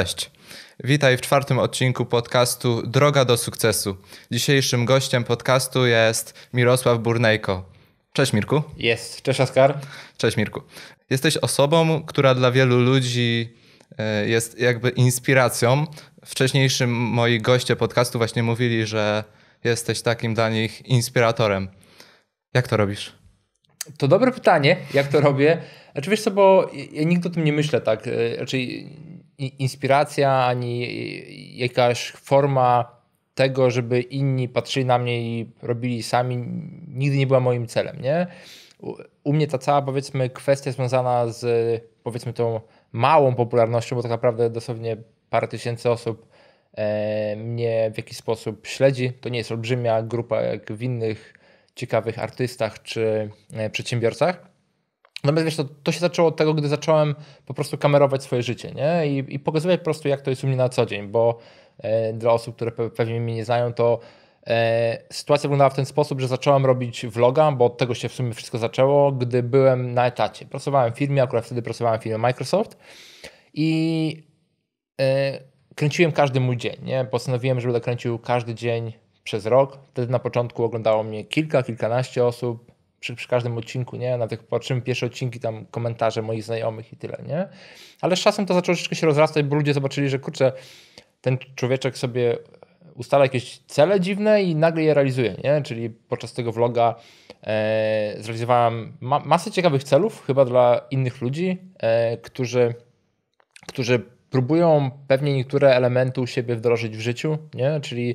Cześć. Witaj w czwartym odcinku podcastu Droga do sukcesu. Dzisiejszym gościem podcastu jest Mirosław Burnejko. Cześć Mirku. Jest. Cześć Oskar. Cześć Mirku. Jesteś osobą, która dla wielu ludzi e, jest jakby inspiracją. Wcześniejszym moi goście podcastu właśnie mówili, że jesteś takim dla nich inspiratorem. Jak to robisz? To dobre pytanie, jak to robię. Znaczy wiesz co, bo ja nigdy o tym nie myślę tak. znaczy inspiracja, ani jakaś forma tego, żeby inni patrzyli na mnie i robili sami, nigdy nie była moim celem, nie? U mnie ta cała, powiedzmy, kwestia związana z, powiedzmy, tą małą popularnością, bo tak naprawdę dosłownie parę tysięcy osób e, mnie w jakiś sposób śledzi. To nie jest olbrzymia grupa jak w innych ciekawych artystach czy e, przedsiębiorcach Natomiast wiesz, to, to, się zaczęło od tego, gdy zacząłem po prostu kamerować swoje życie nie? I, i pokazywać po prostu, jak to jest u mnie na co dzień, bo e, dla osób, które pewnie mnie nie znają, to e, sytuacja wyglądała w ten sposób, że zacząłem robić vloga, bo od tego się w sumie wszystko zaczęło, gdy byłem na etacie. Pracowałem w firmie, akurat wtedy pracowałem w firmie Microsoft i e, kręciłem każdy mój dzień. Nie? Postanowiłem, że będę kręcił każdy dzień przez rok. Wtedy na początku oglądało mnie kilka, kilkanaście osób przy, przy, każdym odcinku, nie? Nawet jak patrzymy pierwsze odcinki, tam komentarze moich znajomych i tyle, nie? Ale z czasem to zaczęło troszeczkę się rozrastać, bo ludzie zobaczyli, że kurczę, ten człowieczek sobie ustala jakieś cele dziwne i nagle je realizuje, nie? Czyli podczas tego vloga e, zrealizowałem ma masę ciekawych celów, chyba dla innych ludzi, e, którzy, którzy próbują pewnie niektóre elementy u siebie wdrożyć w życiu, nie? Czyli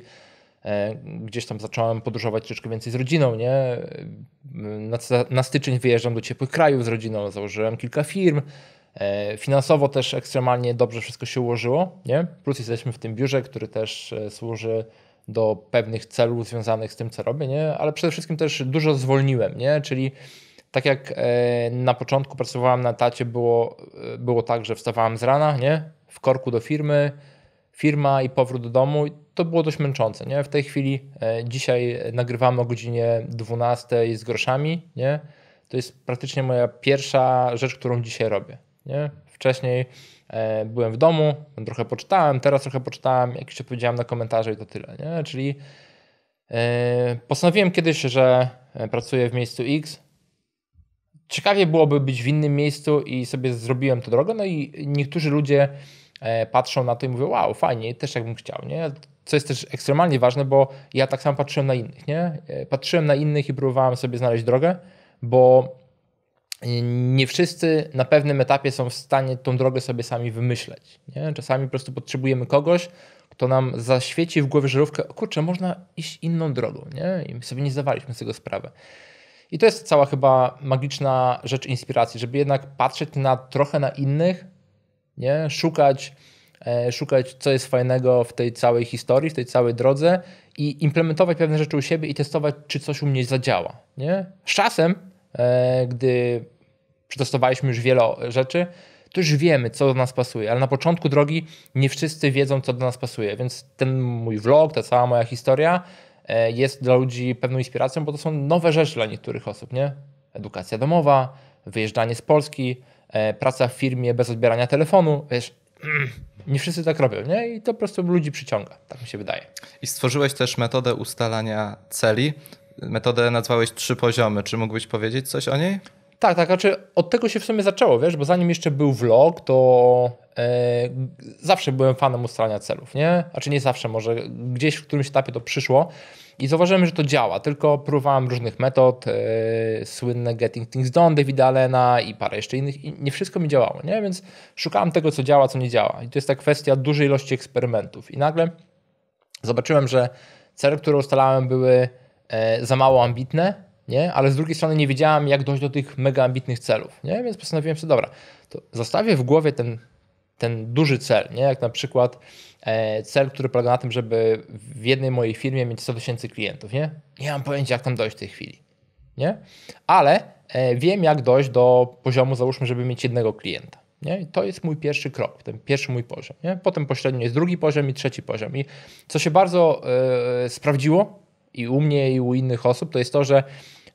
E, gdzieś tam zacząłem podróżować troszeczkę więcej z rodziną, nie? Na, na styczeń wyjeżdżam do ciepłych krajów z rodziną, założyłem kilka firm. E, finansowo też ekstremalnie dobrze wszystko się ułożyło, nie? Plus jesteśmy w tym biurze, który też e, służy do pewnych celów związanych z tym, co robię, nie? Ale przede wszystkim też dużo zwolniłem, nie? Czyli tak jak na początku pracowałem na tacie, było, było tak, że wstawałem z rana, nie? W korku do firmy, firma i powrót do domu to było dość męczące. Nie? W tej chwili e, dzisiaj nagrywamy o godzinie 12 z groszami. Nie? To jest praktycznie moja pierwsza rzecz, którą dzisiaj robię. Nie? Wcześniej e, byłem w domu, trochę poczytałem, teraz trochę poczytałem, jakiś odpowiedziałem na komentarze i to tyle. Nie? Czyli e, postanowiłem kiedyś, że pracuję w miejscu X. Ciekawie byłoby być w innym miejscu i sobie zrobiłem to drogę. No i niektórzy ludzie patrzą na to i mówią, wow, fajnie, też jakbym chciał, nie? co jest też ekstremalnie ważne, bo ja tak samo patrzyłem na innych, nie? E, patrzyłem na innych i próbowałem sobie znaleźć drogę, bo e, nie wszyscy na pewnym etapie są w stanie tą drogę sobie sami wymyśleć. Nie? Czasami po prostu potrzebujemy kogoś, kto nam zaświeci w głowie żarówkę, kurczę, można iść inną drogą, nie? I my sobie nie zdawaliśmy z tego sprawy. I to jest cała chyba magiczna rzecz inspiracji, żeby jednak patrzeć na trochę na innych, nie? Szukać E, szukać, co jest fajnego w tej całej historii, w tej całej drodze i implementować pewne rzeczy u siebie i testować, czy coś u mnie zadziała. Nie? Z czasem, e, gdy przetestowaliśmy już wiele rzeczy, to już wiemy, co do nas pasuje, ale na początku drogi nie wszyscy wiedzą, co do nas pasuje, więc ten mój vlog, ta cała moja historia e, jest dla ludzi pewną inspiracją, bo to są nowe rzeczy dla niektórych osób, nie? Edukacja domowa, wyjeżdżanie z Polski, praca w firmie bez odbierania telefonu, wiesz, nie wszyscy tak robią, nie? I to po prostu ludzi przyciąga, tak mi się wydaje. I stworzyłeś też metodę ustalania celi. Metodę nazwałeś trzy poziomy. Czy mógłbyś powiedzieć coś o niej? Tak, tak, znaczy od tego się w sumie zaczęło, wiesz, bo zanim jeszcze był vlog, to e, zawsze byłem fanem ustalania celów, nie? Znaczy nie zawsze, może gdzieś w którymś etapie to przyszło. I zauważyłem, że to działa, tylko próbowałem różnych metod, yy, słynne Getting Things Done Davida Allena i parę jeszcze innych i nie wszystko mi działało, nie? Więc szukałem tego, co działa, co nie działa. I to jest ta kwestia dużej ilości eksperymentów. I nagle zobaczyłem, że cele, które ustalałem były yy, za mało ambitne, nie? ale z drugiej strony nie wiedziałem, jak dojść do tych mega ambitnych celów. Nie? Więc postanowiłem sobie, dobra, to zostawię w głowie ten ten duży cel, nie? jak na przykład e, cel, który polega na tym, żeby w jednej mojej firmie mieć 100 tysięcy klientów. Nie? nie mam pojęcia, jak tam dojść w tej chwili. Nie? Ale e, wiem, jak dojść do poziomu, załóżmy, żeby mieć jednego klienta. Nie? to jest mój pierwszy krok, ten pierwszy mój poziom. Nie? Potem pośrednio jest drugi poziom i trzeci poziom. I co się bardzo yy, sprawdziło i u mnie, i u innych osób, to jest to, że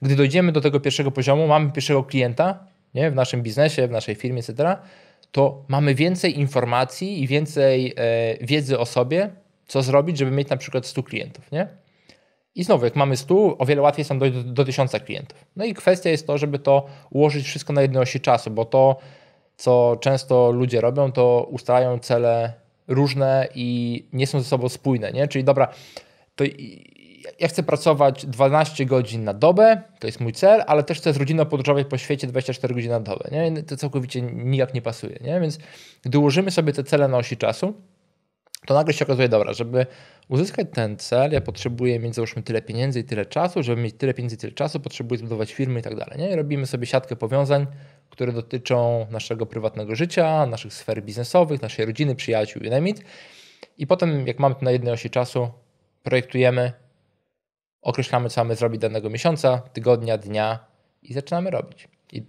gdy dojdziemy do tego pierwszego poziomu, mamy pierwszego klienta nie? w naszym biznesie, w naszej firmie, etc., to mamy więcej informacji i więcej e, wiedzy o sobie, co zrobić, żeby mieć na przykład 100 klientów, nie? I znowu, jak mamy 100, o wiele łatwiej jest nam dojść do, do 1000 klientów. No i kwestia jest to, żeby to ułożyć wszystko na jednej osi czasu, bo to, co często ludzie robią, to ustalają cele różne i nie są ze sobą spójne, nie? Czyli dobra, to ja chcę pracować 12 godzin na dobę, to jest mój cel, ale też chcę z rodziną podróżować po świecie 24 godziny na dobę. Nie? To całkowicie nijak nie pasuje. Nie? Więc gdy ułożymy sobie te cele na osi czasu, to nagle się okazuje, dobra, żeby uzyskać ten cel, ja potrzebuję mieć załóżmy tyle pieniędzy i tyle czasu, żeby mieć tyle pieniędzy i tyle czasu, potrzebuję zbudować firmy i tak dalej. Nie? I robimy sobie siatkę powiązań, które dotyczą naszego prywatnego życia, naszych sfer biznesowych, naszej rodziny, przyjaciół i I potem, jak mamy to na jednej osi czasu, projektujemy określamy, co mamy zrobić danego miesiąca, tygodnia, dnia i zaczynamy robić. I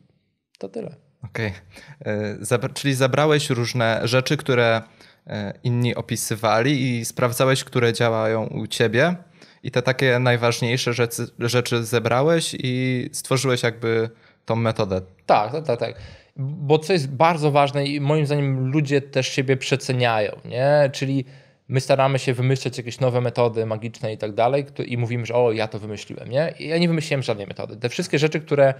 to tyle. Okej. Okay. E, czyli zabrałeś różne rzeczy, które e, inni opisywali i sprawdzałeś, które działają u ciebie. I te takie najważniejsze rzeczy, rzeczy zebrałeś i stworzyłeś jakby tą metodę. Tak, tak, tak, tak. Bo co jest bardzo ważne i moim zdaniem ludzie też siebie przeceniają, nie? Czyli my staramy się wymyśleć jakieś nowe metody magiczne i tak dalej i mówimy, że o, ja to wymyśliłem, nie? Ja nie wymyśliłem żadnej metody. Te wszystkie rzeczy, które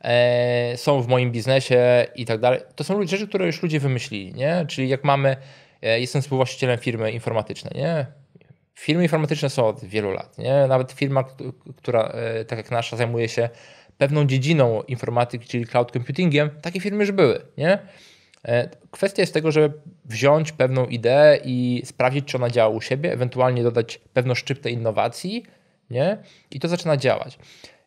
e, są w moim biznesie i tak dalej, to są rzeczy, które już ludzie wymyślili, nie? Czyli jak mamy, e, jestem współwłaścicielem firmy informatycznej, nie? Firmy informatyczne są od wielu lat, nie? Nawet firma, która e, tak jak nasza zajmuje się pewną dziedziną informatyki, czyli cloud computingiem, takie firmy już były, nie? E, kwestia jest tego, żeby wziąć pewną ideę i sprawdzić, czy ona działa u siebie, ewentualnie dodać pewną szczyptę innowacji, nie? I to zaczyna działać.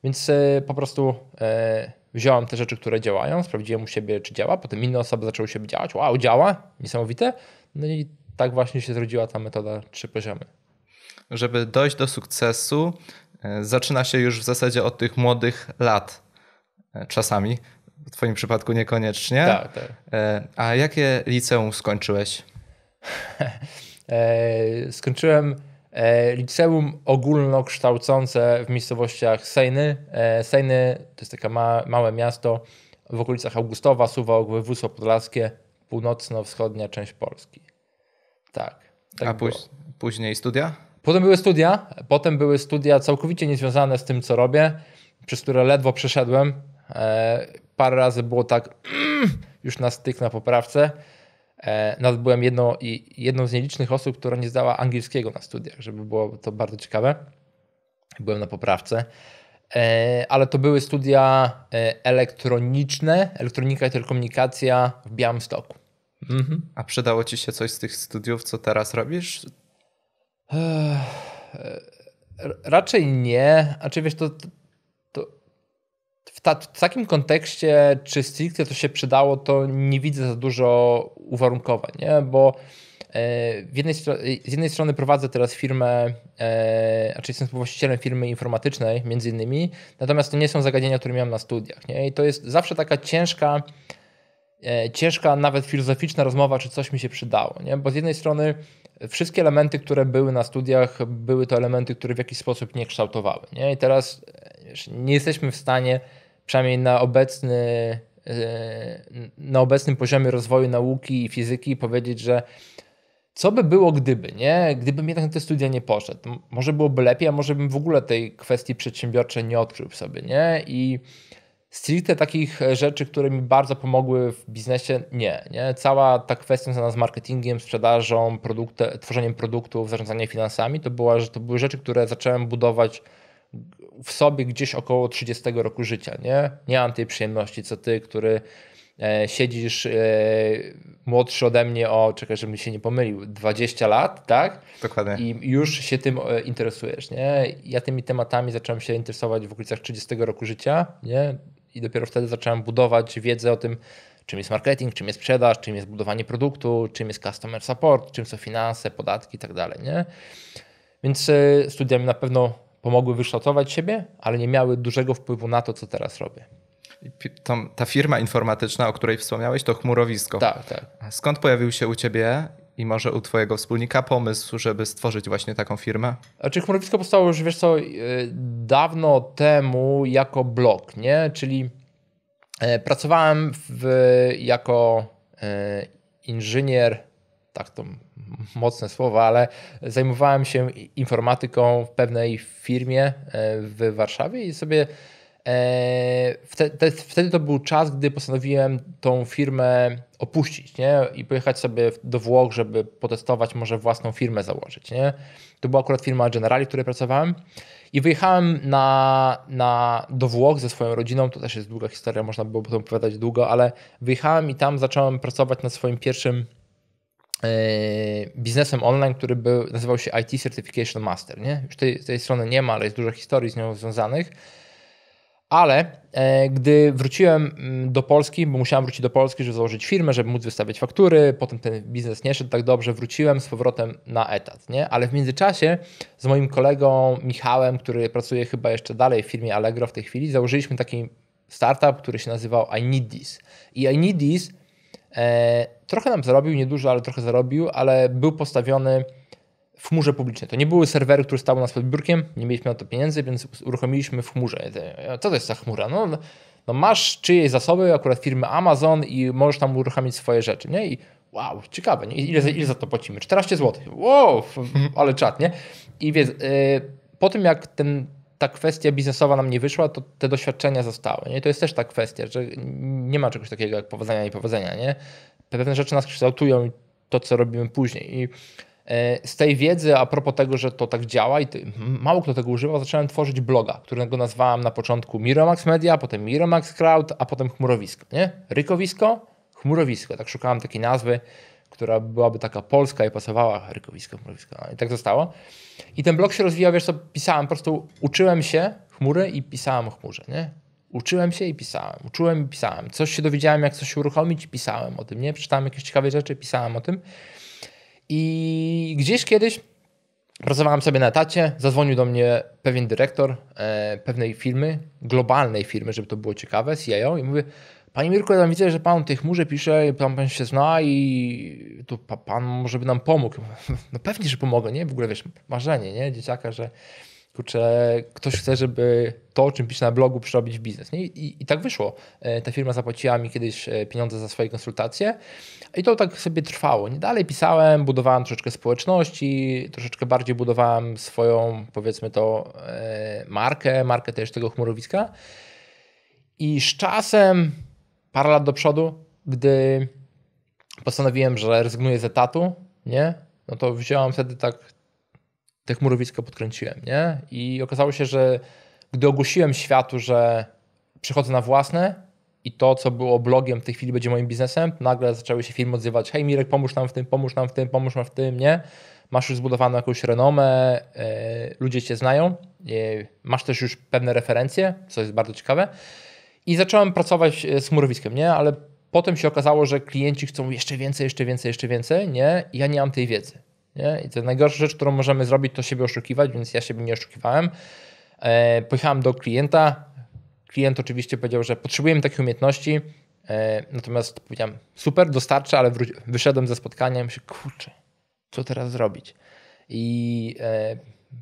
Więc e, po prostu e, wziąłem te rzeczy, które działają, sprawdziłem u siebie, czy działa, potem inne osoby zaczęły się działać, wow, działa, niesamowite. No i tak właśnie się zrodziła ta metoda trzy poziomy. Żeby dojść do sukcesu, zaczyna się już w zasadzie od tych młodych lat czasami. W twoim przypadku niekoniecznie. Tak, tak. E, a jakie liceum skończyłeś? E, skończyłem e, liceum ogólnokształcące w miejscowościach Sejny. Sejny to jest takie małe miasto w okolicach Augustowa, Suwałk, województwo podlaskie, północno-wschodnia część Polski. Tak. tak A póź- później studia? Potem były studia. Potem były studia całkowicie niezwiązane z tym, co robię, przez które ledwo przeszedłem parę razy było tak mm, już na styk na poprawce. E, nawet no, byłem jedno, i, jedną z nielicznych osób, która nie zdała angielskiego na studiach, żeby było to bardzo ciekawe. Byłem na poprawce. E, ale to były studia e, elektroniczne, elektronika i telekomunikacja w Białymstoku. Mhm. A przydało ci się coś z tych studiów, co teraz robisz? E, raczej nie. A czy wiesz, to, w, ta, w, takim kontekście, czy stricte to się przydało, to nie widzę za dużo uwarunkowań, nie? bo e, jednej, z jednej strony prowadzę teraz firmę, znaczy jestem współwłaścicielem firmy informatycznej między innymi, natomiast to nie są zagadnienia, które miałem na studiach. Nie? I to jest zawsze taka ciężka, e, ciężka, nawet filozoficzna rozmowa, czy coś mi się przydało. Nie? Bo z jednej strony wszystkie elementy, które były na studiach, były to elementy, które w jakiś sposób nie kształtowały. Nie? I teraz nie jesteśmy w stanie przynajmniej na obecny, e, na obecnym poziomie rozwoju nauki i fizyki powiedzieć, że co by było gdyby, nie? Gdybym jednak na te studia nie poszedł. Może byłoby lepiej, a może bym w ogóle tej kwestii przedsiębiorczej nie odkrył sobie, nie? I stricte takich e, rzeczy, które mi bardzo pomogły w biznesie, nie. nie? Cała ta kwestia związana z marketingiem, sprzedażą, produkty, tworzeniem produktów, zarządzaniem finansami, to, była, to były rzeczy, które zacząłem budować w sobie gdzieś około 30 roku życia, nie? Nie mam tej przyjemności, co ty, który e, siedzisz e, młodszy ode mnie o, czekaj, żebym się nie pomylił, 20 lat, tak? Dokładnie. I już się tym e, interesujesz, nie? Ja tymi tematami zacząłem się interesować w okolicach 30 roku życia, nie? I dopiero wtedy zacząłem budować wiedzę o tym, czym jest marketing, czym jest sprzedaż, czym jest budowanie produktu, czym jest customer support, czym są finanse, podatki i tak dalej, nie? Więc e, studiami na pewno pomogły wyszacować siebie, ale nie miały dużego wpływu na to, co teraz robię. ta firma informatyczna, o której wspomniałeś, to chmurowisko. Tak, tak. Skąd pojawił się u ciebie i może u twojego wspólnika pomysł, żeby stworzyć właśnie taką firmę? Znaczy chmurowisko powstało już, wiesz co, e, dawno temu jako blog, nie? Czyli e, pracowałem w, jako e, inżynier tak to mocne słowa, ale zajmowałem się informatyką w pewnej firmie e, w Warszawie i sobie e, wtedy, to był czas, gdy postanowiłem tą firmę opuścić nie? i pojechać sobie do Włoch, żeby potestować, może własną firmę założyć. Nie? To była akurat firma Generali, w której pracowałem. I wyjechałem na, na, do Włoch ze swoją rodziną. To też jest długa historia, można by było potem opowiadać długo, ale wyjechałem i tam zacząłem pracować nad swoim pierwszym E, biznesem online, który był, nazywał się IT Certification Master. Nie? Już tej, tej strony nie ma, ale jest dużo historii z nią związanych. Ale e, gdy wróciłem mm, do Polski, bo musiałem wrócić do Polski, żeby założyć firmę, żeby móc wystawiać faktury, potem ten biznes nie szedł tak dobrze, wróciłem z powrotem na etat. Nie? Ale w międzyczasie z moim kolegą Michałem, który pracuje chyba jeszcze dalej w firmie Allegro w tej chwili, założyliśmy taki startup, który się nazywał I Need This. I I Need This E, trochę nam zarobił, niedużo, ale trochę zarobił, ale był postawiony w chmurze publicznej. To nie były serwery, które stały nas pod biurkiem, nie mieliśmy na to pieniędzy, więc uruchomiliśmy w chmurze. Co to jest ta chmura? No, no masz czyjeś zasoby, akurat firmy Amazon i możesz tam uruchomić swoje rzeczy, nie? I wow, ciekawe, nie? Ile, ile za to płacimy? 14 zł. Wow, ale czat, nie? I wiesz, po tym jak ten ta kwestia biznesowa nam nie wyszła, to te doświadczenia zostały. Nie? To jest też ta kwestia, że nie ma czegoś takiego jak powodzenia i powodzenia. Nie? Pewne rzeczy nas kształtują i to, co robimy później. I e, z tej wiedzy, a propos tego, że to tak działa i mało kto tego używa, zacząłem tworzyć bloga, którego nazwałem na początku Miromax Media, potem Miromax Crowd, a potem Chmurowisko. Nie? Rykowisko, Chmurowisko. Tak szukałem takiej nazwy która byłaby taka polska i pasowała rykowisko, mrowisko. I tak zostało. I ten blog się rozwijał, wiesz co, pisałem, po prostu uczyłem się chmury i pisałem o chmurze, nie? Uczyłem się i pisałem, uczyłem i pisałem. Coś się dowiedziałem, jak coś uruchomić i pisałem o tym, nie? Przeczytałem jakieś ciekawe rzeczy, pisałem o tym. I gdzieś kiedyś pracowałem sobie na etacie, zadzwonił do mnie pewien dyrektor e, pewnej firmy, globalnej firmy, żeby to było ciekawe, CIO i mówię. Panie Mirko, ja tam widzę, że pan o tej chmurze pisze, pan, pan się zna i tu pa, pan może by nam pomógł. No pewnie, że pomogę, nie? W ogóle wiesz, marzenie, nie? Dzieciaka, że kurczę, ktoś chce, żeby to, o czym pisze na blogu, przerobić w biznes. Nie? I, I, tak wyszło. E, ta firma zapłaciła mi kiedyś e, pieniądze za swoje konsultacje i to tak sobie trwało. Nie dalej pisałem, budowałem troszeczkę społeczności, troszeczkę bardziej budowałem swoją, powiedzmy to, e, markę, markę też tego chmurowiska. I z czasem parę lat do przodu, gdy postanowiłem, że rezygnuję z etatu, nie? No to wziąłem wtedy tak te chmurowisko podkręciłem, nie? I okazało się, że gdy ogłosiłem światu, że przychodzę na własne i to, co było blogiem, w tej chwili będzie moim biznesem, nagle zaczęły się firmy odzywać, hej Mirek, pomóż nam w tym, pomóż nam w tym, pomóż nam w tym, nie? Masz już zbudowaną jakąś renomę, e, ludzie cię znają, e, masz też już pewne referencje, co jest bardzo ciekawe. I zacząłem pracować e, z chmurowiskiem, nie? Ale potem się okazało, że klienci chcą jeszcze więcej, jeszcze więcej, jeszcze więcej, nie? I ja nie mam tej wiedzy, nie? I to najgorsza rzecz, którą możemy zrobić, to siebie oszukiwać, więc ja siebie nie oszukiwałem. E, pojechałem do klienta. Klient oczywiście powiedział, że potrzebujemy takich umiejętności. E, natomiast powiedziałem, super, dostarczę, ale wyszedłem ze spotkania i myślę, kurczę, co teraz zrobić? I e,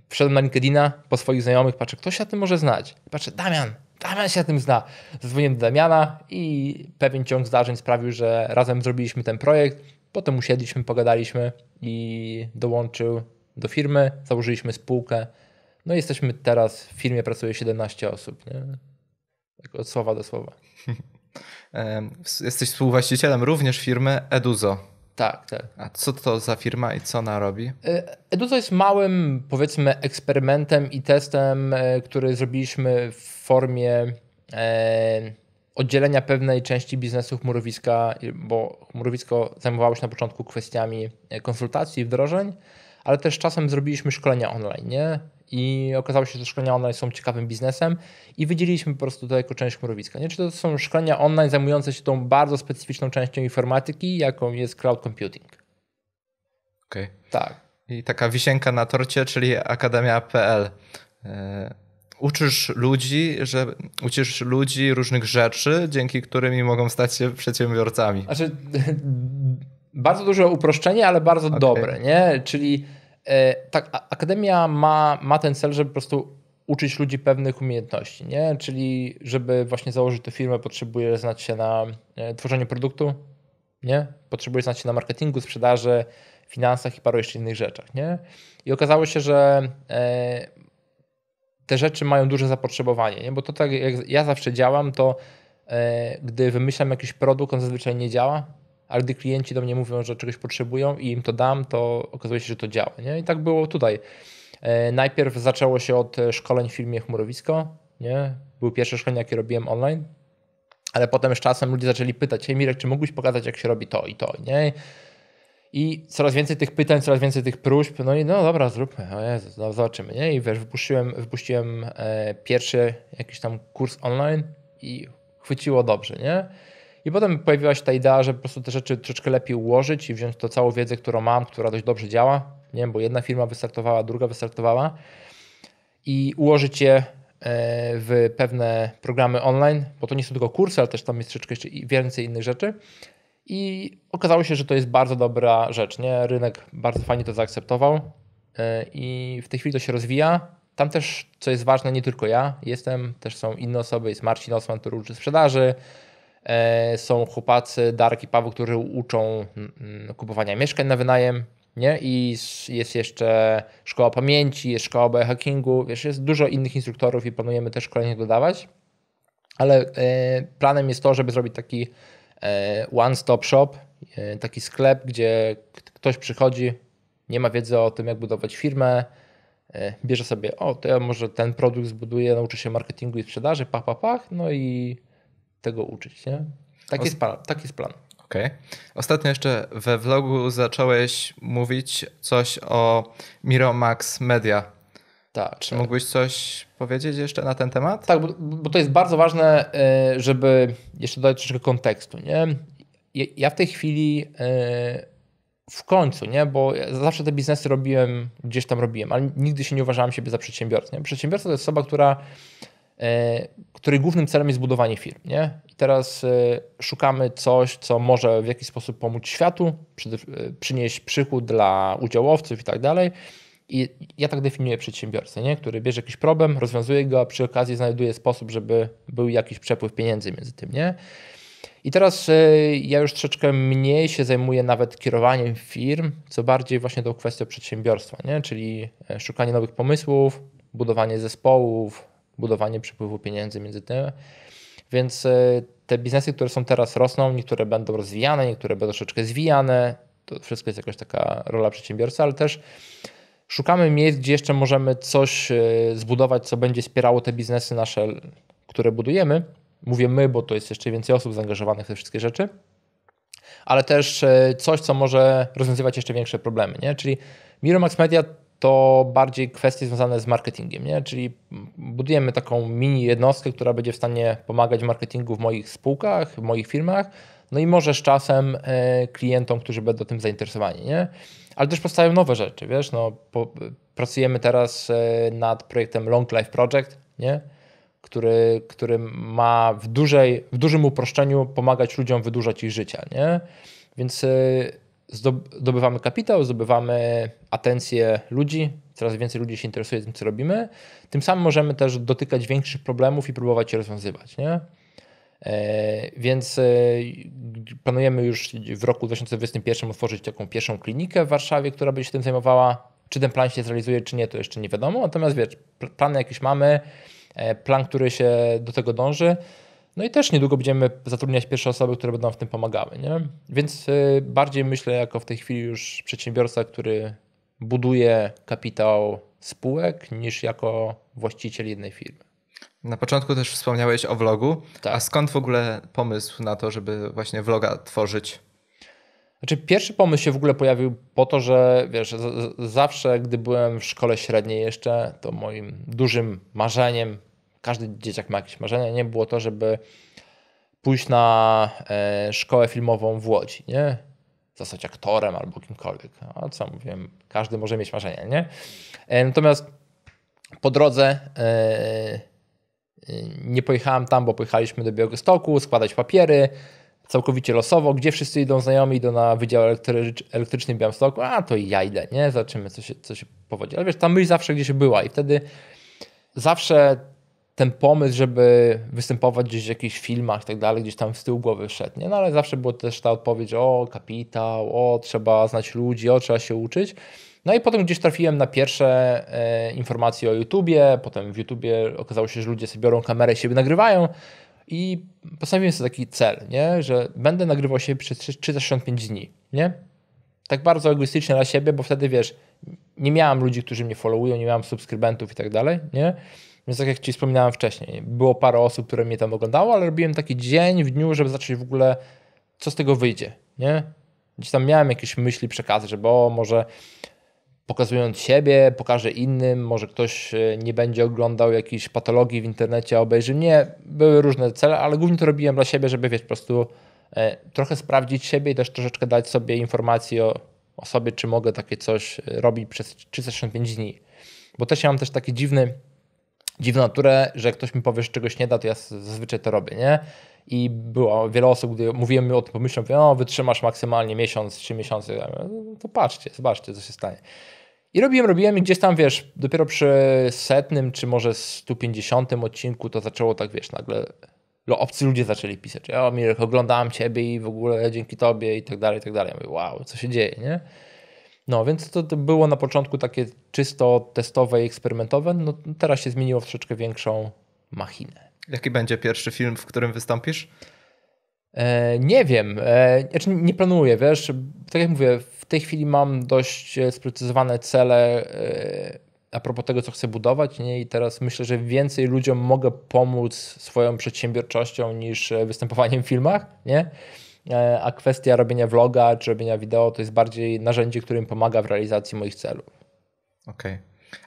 wszedłem na LinkedIna po swoich znajomych, patrzę, kto się tym może znać? I patrzę, Damian, Damian się na tym zna. Zadzwoniłem do Damiana i pewien ciąg zdarzeń sprawił, że razem zrobiliśmy ten projekt. Potem usiedliśmy, pogadaliśmy i dołączył do firmy, założyliśmy spółkę. No i jesteśmy teraz, w firmie pracuje 17 osób. Nie? Tak od słowa do słowa. Jesteś współwłaścicielem również firmy Eduzo. Tak, tak. A co to za firma i co ona robi? E, Eduzo jest małym, powiedzmy, eksperymentem i testem, e, który zrobiliśmy w formie e, oddzielenia pewnej części biznesu chmurowiska, bo chmurowisko zajmowało się na początku kwestiami konsultacji i wdrożeń, ale też czasem zrobiliśmy szkolenia online, nie? I okazało się, że szkolenia online są ciekawym biznesem i wydzieliliśmy po prostu to jako część chmurowiska. Nie? Czy to są szkolenia online zajmujące się tą bardzo specyficzną częścią informatyki, jaką jest cloud computing. Okej. Okay. Tak. I taka wisienka na torcie, czyli akademia.pl. E, uczysz ludzi, że uczysz ludzi różnych rzeczy, dzięki którym mogą stać się przedsiębiorcami. Znaczy, bardzo duże uproszczenie, ale bardzo okay. dobre, nie? Czyli E, tak, akademia ma, ma ten cel, żeby po prostu uczyć ludzi pewnych umiejętności, nie? Czyli żeby właśnie założyć tę firmę, potrzebuje znać się na e, tworzeniu produktu, nie? Potrzebuje znać się na marketingu, sprzedaży, finansach i paru jeszcze innych rzeczach, nie? I okazało się, że e, te rzeczy mają duże zapotrzebowanie, nie? Bo to tak jak ja zawsze działam, to gdy wymyślam jakiś produkt, on zazwyczaj nie działa, ale gdy klienci do mnie mówią, że czegoś potrzebują i im to dam, to okazuje się, że to działa. Nie? I tak było tutaj. E, najpierw zaczęło się od szkoleń w firmie Chmurowisko. Nie? Były pierwsze szkolenia, jakie robiłem online, ale potem z czasem ludzie zaczęli pytać, hej Mirek, czy mógłbyś pokazać, jak się robi to i to, nie? I coraz więcej tych pytań, coraz więcej tych próśb, no i no dobra, zróbmy, o Jezus, no zobaczymy, nie? I wiesz, wypuściłem, wypuściłem e, pierwszy jakiś tam kurs online i chwyciło dobrze, nie? I potem pojawiła się ta idea, że po prostu te rzeczy troszeczkę lepiej ułożyć i wziąć to całą wiedzę, którą mam, która dość dobrze działa. Nie wiem, bo jedna firma wystartowała, druga wystartowała i ułożyć je e, w pewne programy online, bo to nie są tylko kursy, ale też tam jest troszeczkę jeszcze więcej innych rzeczy. I okazało się, że to jest bardzo dobra rzecz. Nie? Rynek bardzo fajnie to zaakceptował e, i w tej chwili to się rozwija. Tam też, co jest ważne, nie tylko ja jestem, też są inne osoby, jest Marcin Osman, który uczy sprzedaży, E, są chłopacy Dark i Paweł, którzy uczą mm, mm, kupowania mieszkań na wynajem, nie? I jest jeszcze szkoła pamięci, jest szkoła biohackingu, wiesz, jest dużo innych instruktorów i planujemy też kolejnych dodawać, ale e, planem jest to, żeby zrobić taki e, one-stop shop, taki sklep, gdzie ktoś przychodzi, nie ma wiedzy o tym, jak budować firmę, bierze sobie, o, to ja może ten produkt zbuduję, nauczę się marketingu i sprzedaży, pach, pach, pach, no i tego uczyć. Nie? Tak, jest, plan, tak jest plan. Okej. Okay. Ostatnio jeszcze we vlogu zacząłeś mówić coś o Miromax Media. Tak. Czy mógłbyś coś powiedzieć jeszcze na ten temat? Tak, bo, bo to jest bardzo ważne, e, żeby jeszcze dodać troszeczkę kontekstu. Nie? Ja w tej chwili e, w końcu, nie? bo ja zawsze te biznesy robiłem, gdzieś tam robiłem, ale nigdy się nie uważałem siebie za przedsiębiorcę. Nie? Przedsiębiorca to jest osoba, która E, której głównym celem jest budowanie firm. Nie? I teraz e, szukamy coś, co może w jakiś sposób pomóc światu, e, przynieść przychód dla udziałowców i tak dalej. I ja tak definiuję przedsiębiorcę, nie? który bierze jakiś problem, rozwiązuje go, a przy okazji znajduje sposób, żeby był jakiś przepływ pieniędzy między tym. Nie? I teraz ja już troszeczkę mniej się zajmuję nawet kierowaniem firm, co bardziej właśnie tą kwestią przedsiębiorstwa, nie? czyli szukanie nowych pomysłów, budowanie zespołów, budowanie przepływu pieniędzy między tym. Więc e, te biznesy, które są teraz, rosną, niektóre będą rozwijane, niektóre będą troszeczkę zwijane. To wszystko jest jakaś taka rola przedsiębiorcy, ale też szukamy miejsc, gdzie jeszcze możemy coś e, zbudować, co będzie wspierało te biznesy nasze, które budujemy. Mówię my, bo to jest jeszcze więcej osób zaangażowanych w te wszystkie rzeczy, ale też e, coś, co może rozwiązywać jeszcze większe problemy. Nie? Czyli Miromax Media to bardziej kwestie związane z marketingiem, nie? czyli budujemy taką mini jednostkę, która będzie w stanie pomagać marketingu w moich spółkach, w moich firmach, no i może z czasem e, klientom, którzy będą tym zainteresowani, nie? Ale też powstają nowe rzeczy, wiesz, no, po, pracujemy teraz e, nad projektem Long Life Project, nie? Który, który ma w, dużej, w dużym uproszczeniu pomagać ludziom wydłużać ich życia, nie? Więc e, zdobywamy kapitał, zdobywamy atencję ludzi, coraz więcej ludzi się interesuje tym, co robimy. Tym samym możemy też dotykać większych problemów i próbować je rozwiązywać. Nie? E, więc e, planujemy już w roku 2021 otworzyć taką pierwszą klinikę w Warszawie, która będzie się tym zajmowała. Czy ten plan się zrealizuje, czy nie, to jeszcze nie wiadomo. Natomiast wiesz, plany jakieś mamy, e, plan, który się do tego dąży. No i też niedługo będziemy zatrudniać pierwsze osoby, które będą w tym pomagały. Nie? Więc y, bardziej myślę jako w tej chwili już przedsiębiorca, który buduje kapitał spółek, niż jako właściciel jednej firmy. Na początku też wspomniałeś o vlogu. Tak. A skąd w ogóle pomysł na to, żeby właśnie vloga tworzyć? Znaczy, pierwszy pomysł się w ogóle pojawił po to, że wiesz, zawsze gdy byłem w szkole średniej jeszcze, to moim dużym marzeniem każdy dzieciak ma jakieś marzenia, nie było to, żeby pójść na e, szkołę filmową w Łodzi, nie? Zostać aktorem albo kimkolwiek. O no, co mówiłem, każdy może mieć marzenia, nie? E, natomiast po drodze e, nie pojechałem tam, bo pojechaliśmy do Białegostoku składać papiery całkowicie losowo, gdzie wszyscy idą znajomi, idą na Wydział Elektrycz, Elektryczny w Białymstoku, a to ja idę, nie? Zobaczymy, co się, co się powodzi. Ale wiesz, ta myśl zawsze gdzieś była i wtedy zawsze ten pomysł, żeby występować gdzieś w jakichś filmach i tak dalej, gdzieś tam w stylu głowy wszedł. nie? No ale zawsze była też ta odpowiedź, o kapitał, o trzeba znać ludzi, o trzeba się uczyć. No i potem gdzieś trafiłem na pierwsze e, informacje o YouTubie, potem w YouTubie okazało się, że ludzie sobie biorą kamerę i siebie nagrywają i postanowiłem sobie taki cel, nie? że będę nagrywał siebie przez 365 dni, nie? Tak bardzo egoistycznie dla siebie, bo wtedy wiesz, nie miałem ludzi, którzy mnie followują, nie miałem subskrybentów i tak dalej, nie? Więc tak jak Ci wspominałem wcześniej, było parę osób, które mnie tam oglądało, ale robiłem taki dzień w dniu, żeby zacząć w ogóle, co z tego wyjdzie, nie? Gdzieś tam miałem jakieś myśli, przekazy, że bo może pokazując siebie, pokażę innym, może ktoś e, nie będzie oglądał jakiejś patologii w internecie, a obejrzy mnie. Były różne cele, ale głównie to robiłem dla siebie, żeby wiesz, po prostu e, trochę sprawdzić siebie i też troszeczkę dać sobie informacji o, o sobie, czy mogę takie coś e, robić przez 365 dni. Bo też ja mam też taki dziwny dziwną naturę, że ktoś mi powie, że czegoś nie da, to ja zazwyczaj to robię, nie? I było wiele osób, gdy mówiłem mi o tym, pomyślą, mówię, no wytrzymasz maksymalnie miesiąc, trzy miesiące, ja mówię, no, to patrzcie, zobaczcie, co się stanie. I robiłem, robiłem i gdzieś tam, wiesz, dopiero przy setnym, czy może 150 odcinku to zaczęło tak, wiesz, nagle no, obcy ludzie zaczęli pisać, ja Mirek, oglądałem ciebie i w ogóle dzięki tobie i tak dalej, i tak dalej. Ja mówię, wow, co się dzieje, nie? No, więc to, było na początku takie czysto testowe i eksperymentowe. No, teraz się zmieniło w troszeczkę większą machinę. Jaki będzie pierwszy film, w którym wystąpisz? E, nie wiem. E, znaczy nie planuję, wiesz. Tak jak mówię, w tej chwili mam dość e, sprecyzowane cele e, a propos tego, co chcę budować. Nie? I teraz myślę, że więcej ludziom mogę pomóc swoją przedsiębiorczością niż e, występowaniem w filmach. Nie? E, a kwestia robienia vloga czy robienia wideo to jest bardziej narzędzie, którym pomaga w realizacji moich celów. Okej. Okay.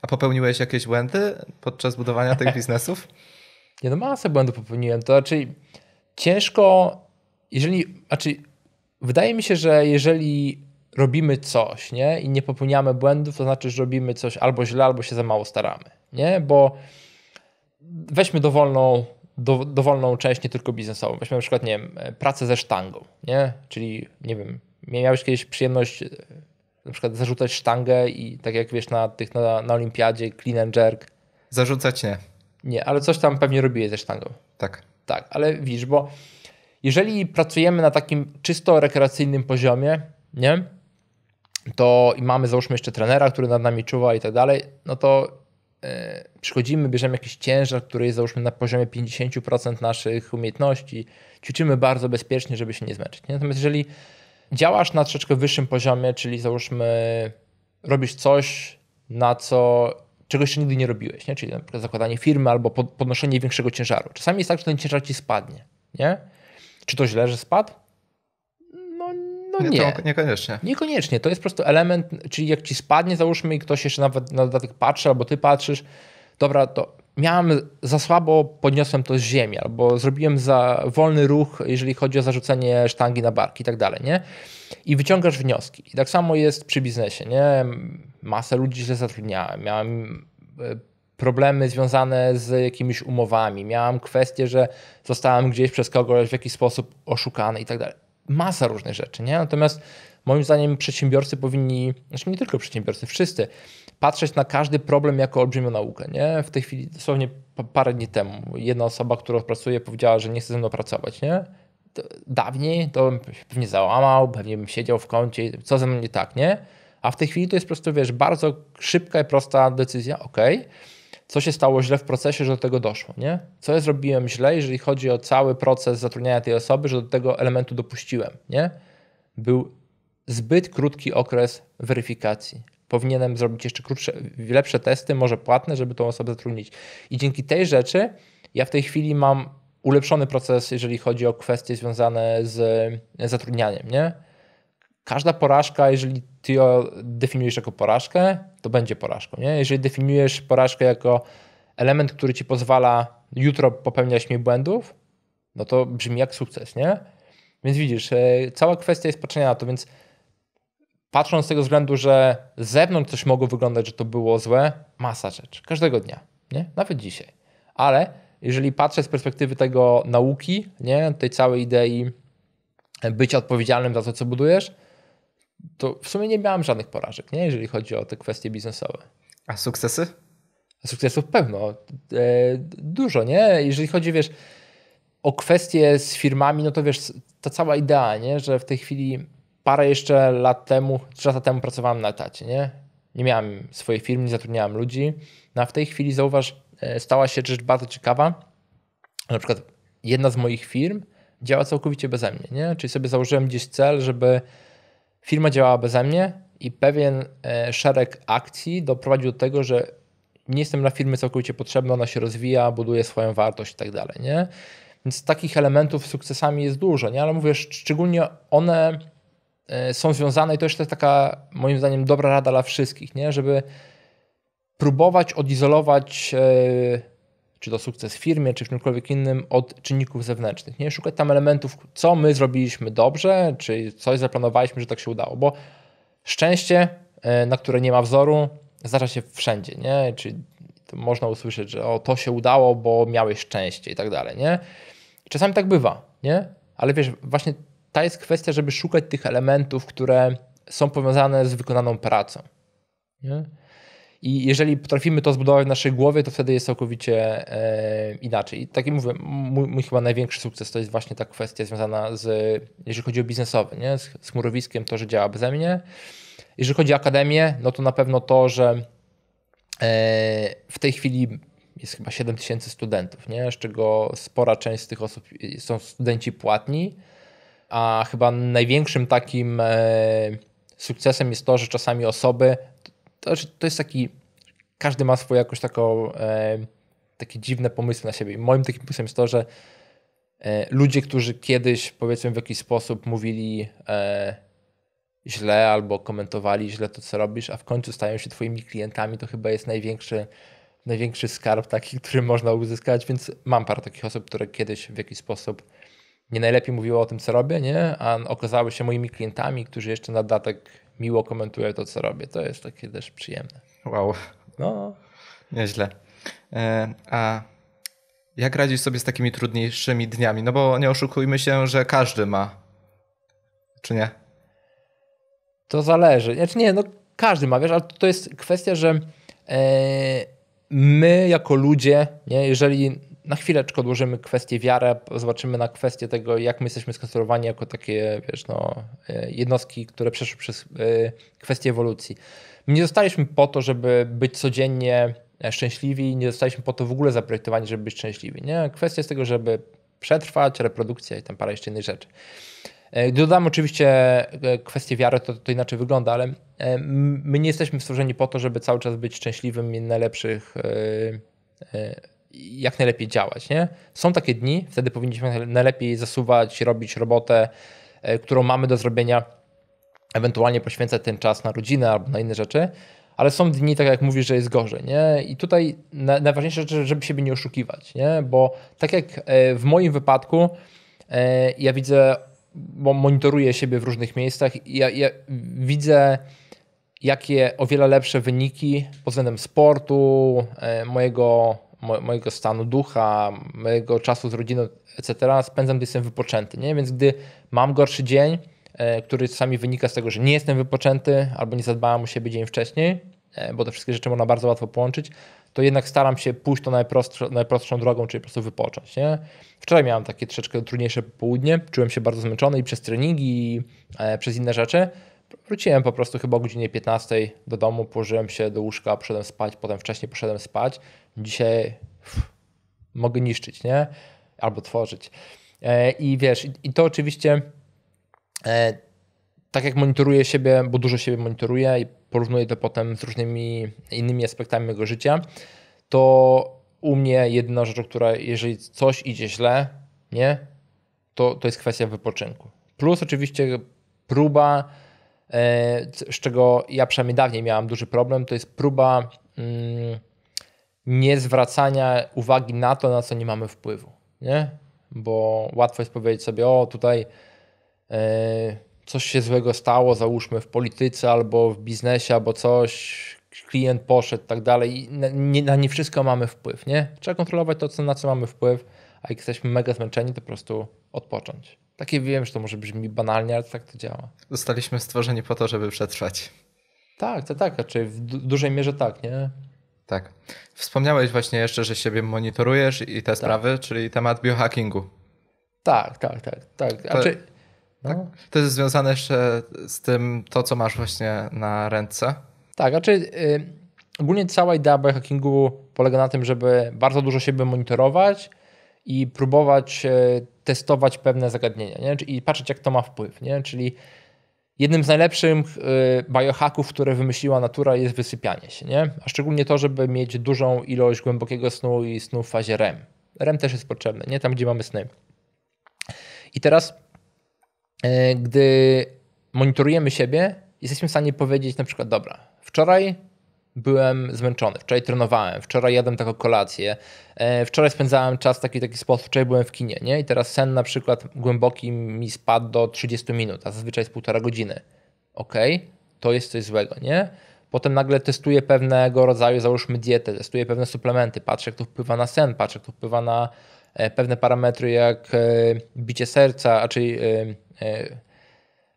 A popełniłeś jakieś błędy podczas budowania tych biznesów? Nie, no masę błędów popełniłem. To raczej ciężko, jeżeli, znaczy wydaje mi się, że jeżeli robimy coś nie? i nie popełniamy błędów, to znaczy, że robimy coś albo źle, albo się za mało staramy. Nie? Bo weźmy dowolną do, dowolną część, nie tylko biznesową. Weźmy na przykład, nie wiem, e, pracę ze sztangą, nie? Czyli, nie wiem, miałeś kiedyś przyjemność e, na przykład zarzucać sztangę i tak jak wiesz na tych na, na olimpiadzie, clean and jerk. Zarzucać nie. Nie, ale coś tam pewnie robiłeś ze sztangą. Tak. Tak, ale widzisz, bo jeżeli pracujemy na takim czysto rekreacyjnym poziomie, nie? To i mamy załóżmy jeszcze trenera, który nad nami czuwa i tak dalej, no to E, przychodzimy, bierzemy jakiś ciężar, który jest załóżmy na poziomie 50% naszych umiejętności, ćwiczymy bardzo bezpiecznie, żeby się nie zmęczyć. Nie? Natomiast jeżeli działasz na troszeczkę wyższym poziomie, czyli załóżmy robisz coś, na co czego jeszcze nigdy nie robiłeś, nie? czyli na przykład zakładanie firmy albo podnoszenie większego ciężaru. Czasami jest tak, że ten ciężar ci spadnie. Nie? Czy to źle, że spadł? No nie. To niekoniecznie. Niekoniecznie. To jest po prostu element, czyli jak ci spadnie, załóżmy, i ktoś jeszcze nawet na dodatek patrzy, albo ty patrzysz, dobra, to miałem za słabo, podniosłem to z ziemi, albo zrobiłem za wolny ruch, jeżeli chodzi o zarzucenie sztangi na barki i tak dalej, nie? I wyciągasz wnioski. I tak samo jest przy biznesie, nie? Masę ludzi źle zatrudniałem, miałem e, problemy związane z jakimiś umowami, miałem kwestię, że zostałem gdzieś przez kogoś w jakiś sposób oszukany i tak dalej masa różnych rzeczy, nie? Natomiast moim zdaniem przedsiębiorcy powinni, znaczy nie tylko przedsiębiorcy, wszyscy, patrzeć na każdy problem jako olbrzymią naukę, nie? W tej chwili, dosłownie parę dni temu, jedna osoba, która pracuje, powiedziała, że nie chce ze mną pracować, nie? dawniej to bym pewnie załamał, pewnie bym siedział w kącie, co ze mną nie tak, nie? A w tej chwili to jest po prostu, wiesz, bardzo szybka i prosta decyzja, ok, co się stało źle w procesie, że do tego doszło, nie? Co ja zrobiłem źle, jeżeli chodzi o cały proces zatrudniania tej osoby, że do tego elementu dopuściłem, nie? Był zbyt krótki okres weryfikacji. Powinienem zrobić jeszcze krótsze, lepsze testy, może płatne, żeby tą osobę zatrudnić. I dzięki tej rzeczy ja w tej chwili mam ulepszony proces, jeżeli chodzi o kwestie związane z zatrudnianiem, nie? każda porażka, jeżeli ty ją definiujesz jako porażkę, to będzie porażką. Nie? Jeżeli definiujesz porażkę jako element, który ci pozwala jutro popełniać mniej błędów, no to brzmi jak sukces, nie? Więc widzisz, e, cała kwestia jest patrzenia na to, więc patrząc z tego względu, że z zewnątrz coś mogło wyglądać, że to było złe, masa rzeczy, każdego dnia, nie? Nawet dzisiaj. Ale jeżeli patrzę z perspektywy tego nauki, nie? Tej całej idei bycia odpowiedzialnym za to, co budujesz, to w sumie nie miałem żadnych porażek, nie? jeżeli chodzi o te kwestie biznesowe. A sukcesy? A sukcesów pewno e, dużo, nie? Jeżeli chodzi, wiesz, o kwestie z firmami, no to wiesz, ta cała idea, nie? że w tej chwili parę jeszcze lat temu, trzy lata temu pracowałem na etacie, nie? Nie miałem swojej firmy, nie zatrudniałem ludzi. No a w tej chwili, zauważ, e, stała się rzecz bardzo ciekawa. Na przykład jedna z moich firm działa całkowicie beze mnie, nie? Czyli sobie założyłem gdzieś cel, żeby firma działała beze mnie i pewien e, szereg akcji doprowadził do tego, że nie jestem dla firmy całkowicie potrzebny, ona się rozwija, buduje swoją wartość i tak dalej, nie? Więc takich elementów sukcesami jest dużo, nie? Ale mówię, szczególnie one e, są związane i to jeszcze taka moim zdaniem dobra rada dla wszystkich, nie? Żeby próbować odizolować e, czy to sukces w firmie, czy w czymkolwiek innym, od czynników zewnętrznych. Nie szukać tam elementów, co my zrobiliśmy dobrze, czy coś zaplanowaliśmy, że tak się udało, bo szczęście, e, na które nie ma wzoru, zdarza się wszędzie, nie? Czyli można usłyszeć, że o, to się udało, bo miałeś szczęście i tak dalej, nie? czasami tak bywa, nie? Ale wiesz, właśnie ta jest kwestia, żeby szukać tych elementów, które są powiązane z wykonaną pracą, nie? I jeżeli potrafimy to zbudować w naszej głowie, to wtedy jest całkowicie e, inaczej. I tak jak mówię, mój, mój chyba największy sukces to jest właśnie ta kwestia związana z, jeżeli chodzi o biznesowy, nie? Z, z to, że działa bez mnie. Jeżeli chodzi o akademię, no to na pewno to, że e, w tej chwili jest chyba 7 tysięcy studentów, nie? z czego spora część z tych osób są studenci płatni, a chyba największym takim e, sukcesem jest to, że czasami osoby to, znaczy, to jest taki, każdy ma swoje jakoś taką, e, takie dziwne pomysły na siebie. I moim takim pomysłem jest to, że e, ludzie, którzy kiedyś powiedzmy w jakiś sposób mówili e, źle albo komentowali źle to, co robisz, a w końcu stają się twoimi klientami, to chyba jest największy, największy skarb taki, który można uzyskać, więc mam parę takich osób, które kiedyś w jakiś sposób nie najlepiej mówiły o tym, co robię, nie? a okazały się moimi klientami, którzy jeszcze na dodatek miło komentuję to, co robię. To jest takie też przyjemne. Wow. No. Nieźle. E, a jak radzisz sobie z takimi trudniejszymi dniami? No bo nie oszukujmy się, że każdy ma. Czy nie? To zależy. Znaczy nie, no każdy ma, wiesz, ale to jest kwestia, że e, my jako ludzie, nie, jeżeli na chwileczkę odłożymy kwestię wiary, zobaczymy na kwestię tego, jak my jesteśmy skonstruowani jako takie, wiesz, no, e, jednostki, które przeszły przez e, kwestię ewolucji. My nie zostaliśmy po to, żeby być codziennie e, szczęśliwi, nie zostaliśmy po to w ogóle zaprojektowani, żeby być szczęśliwi. Nie? Kwestia jest tego, żeby przetrwać, reprodukcja i tam parę jeszcze innych rzeczy. dodam oczywiście kwestię wiary, to, to inaczej wygląda, ale my nie jesteśmy stworzeni po to, żeby cały czas być szczęśliwym i najlepszych jak najlepiej działać. Nie? Są takie dni, wtedy powinniśmy najlepiej zasuwać, robić robotę, e, którą mamy do zrobienia, ewentualnie poświęcać ten czas na rodzinę albo na inne rzeczy, ale są dni, tak jak mówisz, że jest gorzej. Nie? I tutaj najważniejsze rzeczy, żeby siebie nie oszukiwać, nie? bo tak jak e, w moim wypadku, e, ja widzę, bo monitoruję siebie w różnych miejscach i ja, ja widzę, jakie o wiele lepsze wyniki pod względem sportu, mojego mojego stanu ducha, mojego czasu z rodziną, etc., spędzam, gdy jestem wypoczęty. Nie? Więc gdy mam gorszy dzień, e, który czasami wynika z tego, że nie jestem wypoczęty albo nie zadbałem o siebie dzień wcześniej, e, bo te wszystkie rzeczy można bardzo łatwo połączyć, to jednak staram się pójść tą najprostszą, najprostszą drogą, czyli po prostu wypocząć. Nie? Wczoraj miałem takie troszeczkę trudniejsze popołudnie, czułem się bardzo zmęczony i przez treningi, i e, przez inne rzeczy. Wróciłem po prostu chyba o godzinie 15 do domu, położyłem się do łóżka, poszedłem spać, potem wcześniej poszedłem spać Dzisiaj pff, mogę niszczyć, nie? Albo tworzyć. E, I wiesz, i to oczywiście e, tak jak monitoruję siebie, bo dużo siebie monitoruję i porównuję to potem z różnymi innymi aspektami mojego życia, to u mnie jedyna rzecz, która jeżeli coś idzie źle, nie, to, to jest kwestia wypoczynku. Plus oczywiście próba, e, z czego ja przynajmniej dawniej miałam duży problem, to jest próba. Mm, nie zwracania uwagi na to, na co nie mamy wpływu, nie? Bo łatwo jest powiedzieć sobie, o tutaj e, coś się złego stało, załóżmy w polityce albo w biznesie, albo coś, klient poszedł, tak dalej. na nie, na wszystko mamy wpływ, nie? Trzeba kontrolować to, co, na co mamy wpływ, a jak jesteśmy mega zmęczeni, to po prostu odpocząć. Takie wiem, że to może brzmi banalnie, ale tak to działa. Zostaliśmy stworzeni po to, żeby przetrwać. Tak, to tak, raczej tak, znaczy w dużej mierze tak, nie? Tak. Wspomniałeś właśnie jeszcze, że siebie monitorujesz i te tak. sprawy, czyli temat biohackingu. Tak, tak, tak. tak. To, czy... Znaczy, tak. no. tak? to jest związane jeszcze z tym, to co masz właśnie na ręce? Tak, Czy znaczy, yy, ogólnie cała idea biohackingu polega na tym, żeby bardzo dużo siebie monitorować i próbować y, testować pewne zagadnienia nie? i patrzeć, jak to ma wpływ. Nie? Czyli Jednym z najlepszych y, biohacków, które wymyśliła natura, jest wysypianie się, nie? a szczególnie to, żeby mieć dużą ilość głębokiego snu i snu w fazie REM. REM też jest potrzebny, nie tam, gdzie mamy sny. I teraz, y, gdy monitorujemy siebie, jesteśmy w stanie powiedzieć na przykład, dobra, wczoraj byłem zmęczony. Wczoraj trenowałem, wczoraj jadłem taką kolację, e, wczoraj spędzałem czas w taki, taki sposób, wczoraj byłem w kinie, nie? I teraz sen na przykład głęboki mi spadł do 30 minut, a zazwyczaj jest półtora godziny. Okej, okay? to jest coś złego, nie? Potem nagle testuję pewnego rodzaju, załóżmy dietę, testuję pewne suplementy, patrzę jak to wpływa na sen, patrzę jak to wpływa na e, pewne parametry jak e, bicie serca, a czyli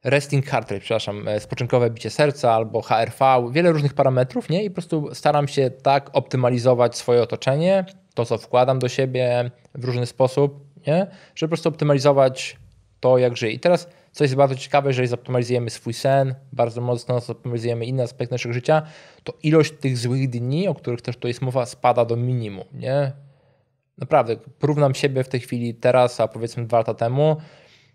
resting heart rate, przepraszam, e, spoczynkowe bicie serca albo HRV, wiele różnych parametrów, nie? I po prostu staram się tak optymalizować swoje otoczenie, to co wkładam do siebie w różny sposób, nie? Żeby po prostu optymalizować to, jak żyję. I teraz co jest bardzo ciekawe, jeżeli zoptymalizujemy swój sen, bardzo mocno zoptymalizujemy inny aspekt naszego życia, to ilość tych złych dni, o których też tu jest mowa, spada do minimum, nie? Naprawdę, porównam siebie w tej chwili teraz, a powiedzmy dwa lata temu,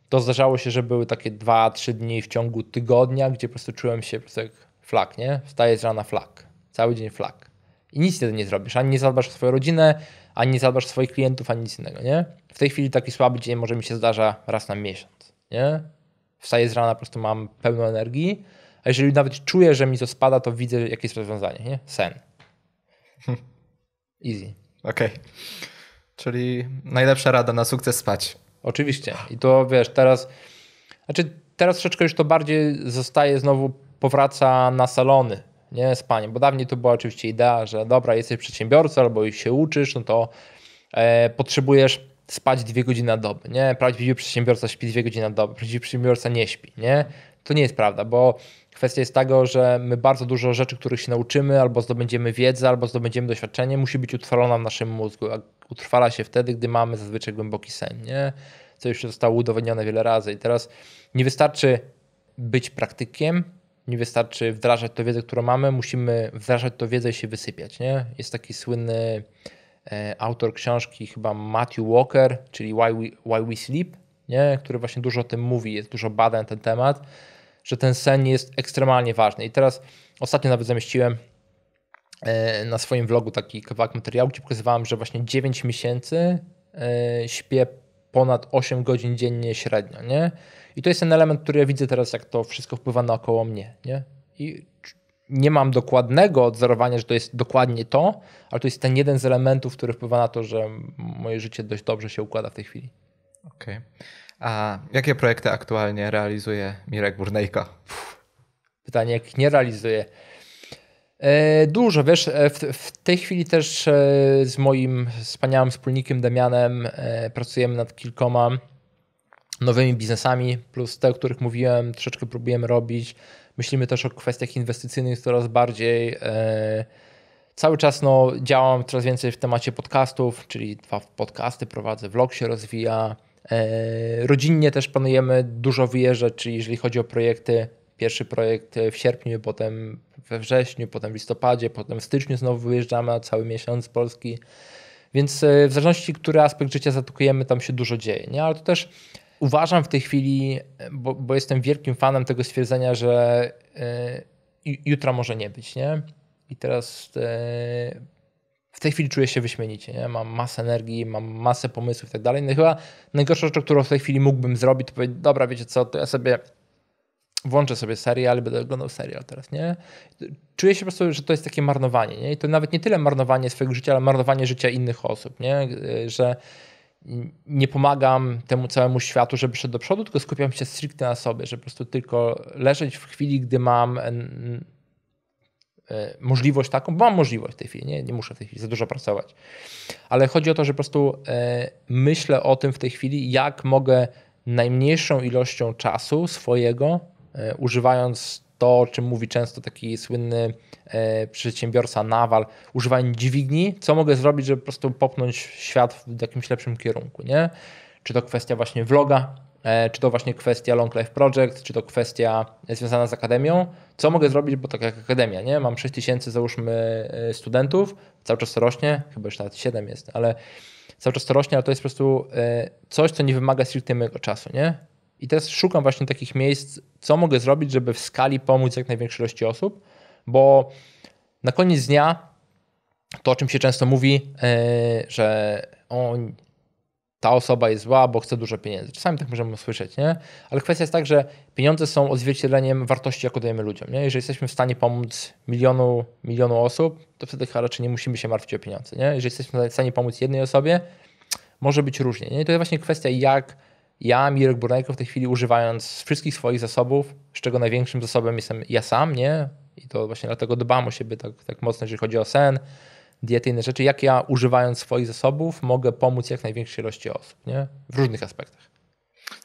to zdarzało się, że były takie 2-3 dni w ciągu tygodnia, gdzie po prostu czułem się po prostu jak flak, nie? Wstaję z rana flak, cały dzień flak. I nic wtedy nie zrobisz, ani nie zadbasz o swoją rodzinę, ani nie zadbasz o swoich klientów, ani nic innego, nie? W tej chwili taki słaby dzień może mi się zdarza raz na miesiąc, nie? Wstaję z rana, po prostu mam pełno energii, a jeżeli nawet czuję, że mi to spada, to widzę jakieś rozwiązanie, nie? Sen. Easy. Okej. Okay. Czyli najlepsza rada na sukces spać. Oczywiście. I to wiesz, teraz. Znaczy, teraz troszeczkę już to bardziej zostaje znowu, powraca na salony, nie z panią, bo dawniej to była oczywiście idea, że dobra, jesteś przedsiębiorcą albo się uczysz, no to e, potrzebujesz spać dwie godziny na dobę, nie? Prawdziwy przedsiębiorca śpi dwie godziny na dobę, prawdziwy przedsiębiorca nie śpi, nie? To nie jest prawda, bo kwestia jest tego, że my bardzo dużo rzeczy, których się nauczymy, albo zdobędziemy wiedzę, albo zdobędziemy doświadczenie, musi być utrwalona w naszym mózgu utrwala się wtedy, gdy mamy zazwyczaj głęboki sen, nie? co już zostało udowodnione wiele razy. I teraz nie wystarczy być praktykiem, nie wystarczy wdrażać tę wiedzę, którą mamy, musimy wdrażać tę wiedzę i się wysypiać. Nie? Jest taki słynny e, autor książki, chyba Matthew Walker, czyli Why We, Why We Sleep, nie? który właśnie dużo o tym mówi, jest dużo badań na ten temat, że ten sen jest ekstremalnie ważny. I teraz ostatnio nawet zamieściłem E, na swoim vlogu taki kawałek materiału, gdzie pokazywałem, że właśnie 9 miesięcy e, śpię ponad 8 godzin dziennie średnio, nie? I to jest ten element, który ja widzę teraz, jak to wszystko wpływa naokoło mnie, nie? I nie mam dokładnego odzorowania, że to jest dokładnie to, ale to jest ten jeden z elementów, który wpływa na to, że moje życie dość dobrze się układa w tej chwili. Okej. Okay. A jakie projekty aktualnie realizuje Mirek Burnejko? Pytanie, jak nie realizuje. E, dużo, wiesz, e, w, w, tej chwili też e, z moim wspaniałym wspólnikiem Damianem pracujemy nad kilkoma nowymi biznesami, plus te, o których mówiłem, troszeczkę próbujemy robić. Myślimy też o kwestiach inwestycyjnych coraz bardziej. Cały czas no, działam coraz więcej w temacie podcastów, czyli dwa podcasty prowadzę, vlog się rozwija. Rodzinnie też planujemy dużo wyjeżdżać, czyli jeżeli chodzi o projekty, Pierwszy projekt e, w sierpniu, potem we wrześniu, potem w listopadzie, potem w styczniu znowu wyjeżdżamy na cały miesiąc z Polski. Więc e, w zależności, który aspekt życia zatukujemy, tam się dużo dzieje. Nie? Ale to też uważam w tej chwili, bo, bo jestem wielkim fanem tego stwierdzenia, że e, jutro jutra może nie być. Nie? I teraz w tej chwili czuję się wyśmienicie. Nie? Mam masę energii, mam masę pomysłów i tak dalej. No i chyba najgorsza rzecz, którą w tej chwili mógłbym zrobić, to powiedzieć, dobra, wiecie co, to ja sobie włączę sobie serial, będę oglądał serial teraz, nie? Czuję się po prostu, że to jest takie marnowanie, nie? I to nawet nie tyle marnowanie swojego życia, ale marnowanie życia innych osób, nie? Że nie pomagam temu całemu światu, żeby szedł do przodu, tylko skupiam się stricte na sobie, że po prostu tylko leżeć w chwili, gdy mam e, e, możliwość taką, bo mam możliwość w tej chwili, nie, nie muszę w tej chwili za dużo pracować. Ale chodzi o to, że po prostu e, myślę o tym w tej chwili, jak mogę najmniejszą ilością czasu swojego E, używając to, o czym mówi często taki słynny e, przedsiębiorca Nawal, używając dźwigni, co mogę zrobić, żeby po prostu popchnąć świat w jakimś lepszym kierunku, nie? Czy to kwestia właśnie vloga, e, czy to właśnie kwestia Long Life Project, czy to kwestia związana z akademią, co mogę zrobić, bo tak jak akademia, nie? Mam 6 tysięcy załóżmy studentów, cały czas to rośnie, chyba już nawet 7 jest, ale cały czas to rośnie, ale to jest po prostu coś, co nie wymaga stricte mojego czasu, nie? I teraz szukam właśnie takich miejsc, co mogę zrobić, żeby w skali pomóc jak największej ilości osób, bo na koniec dnia to, o czym się często mówi, e, że on, ta osoba jest zła, bo chce dużo pieniędzy. Czasami tak możemy usłyszeć, nie? Ale kwestia jest tak, że pieniądze są odzwierciedleniem wartości, jaką dajemy ludziom. Nie? Jeżeli jesteśmy w stanie pomóc milionu, milionu osób, to wtedy chyba raczej nie musimy się martwić o pieniądze. Nie? Jeżeli jesteśmy w stanie pomóc jednej osobie, może być różnie. Nie? I to jest właśnie kwestia, jak ja, Mirek Burnejko w tej chwili używając wszystkich swoich zasobów, z czego największym zasobem jestem ja sam, nie? I to właśnie dlatego dbam o siebie tak, tak mocno, jeżeli chodzi o sen, diety, inne rzeczy. Jak ja używając swoich zasobów mogę pomóc jak największej ilości osób, nie? W różnych aspektach.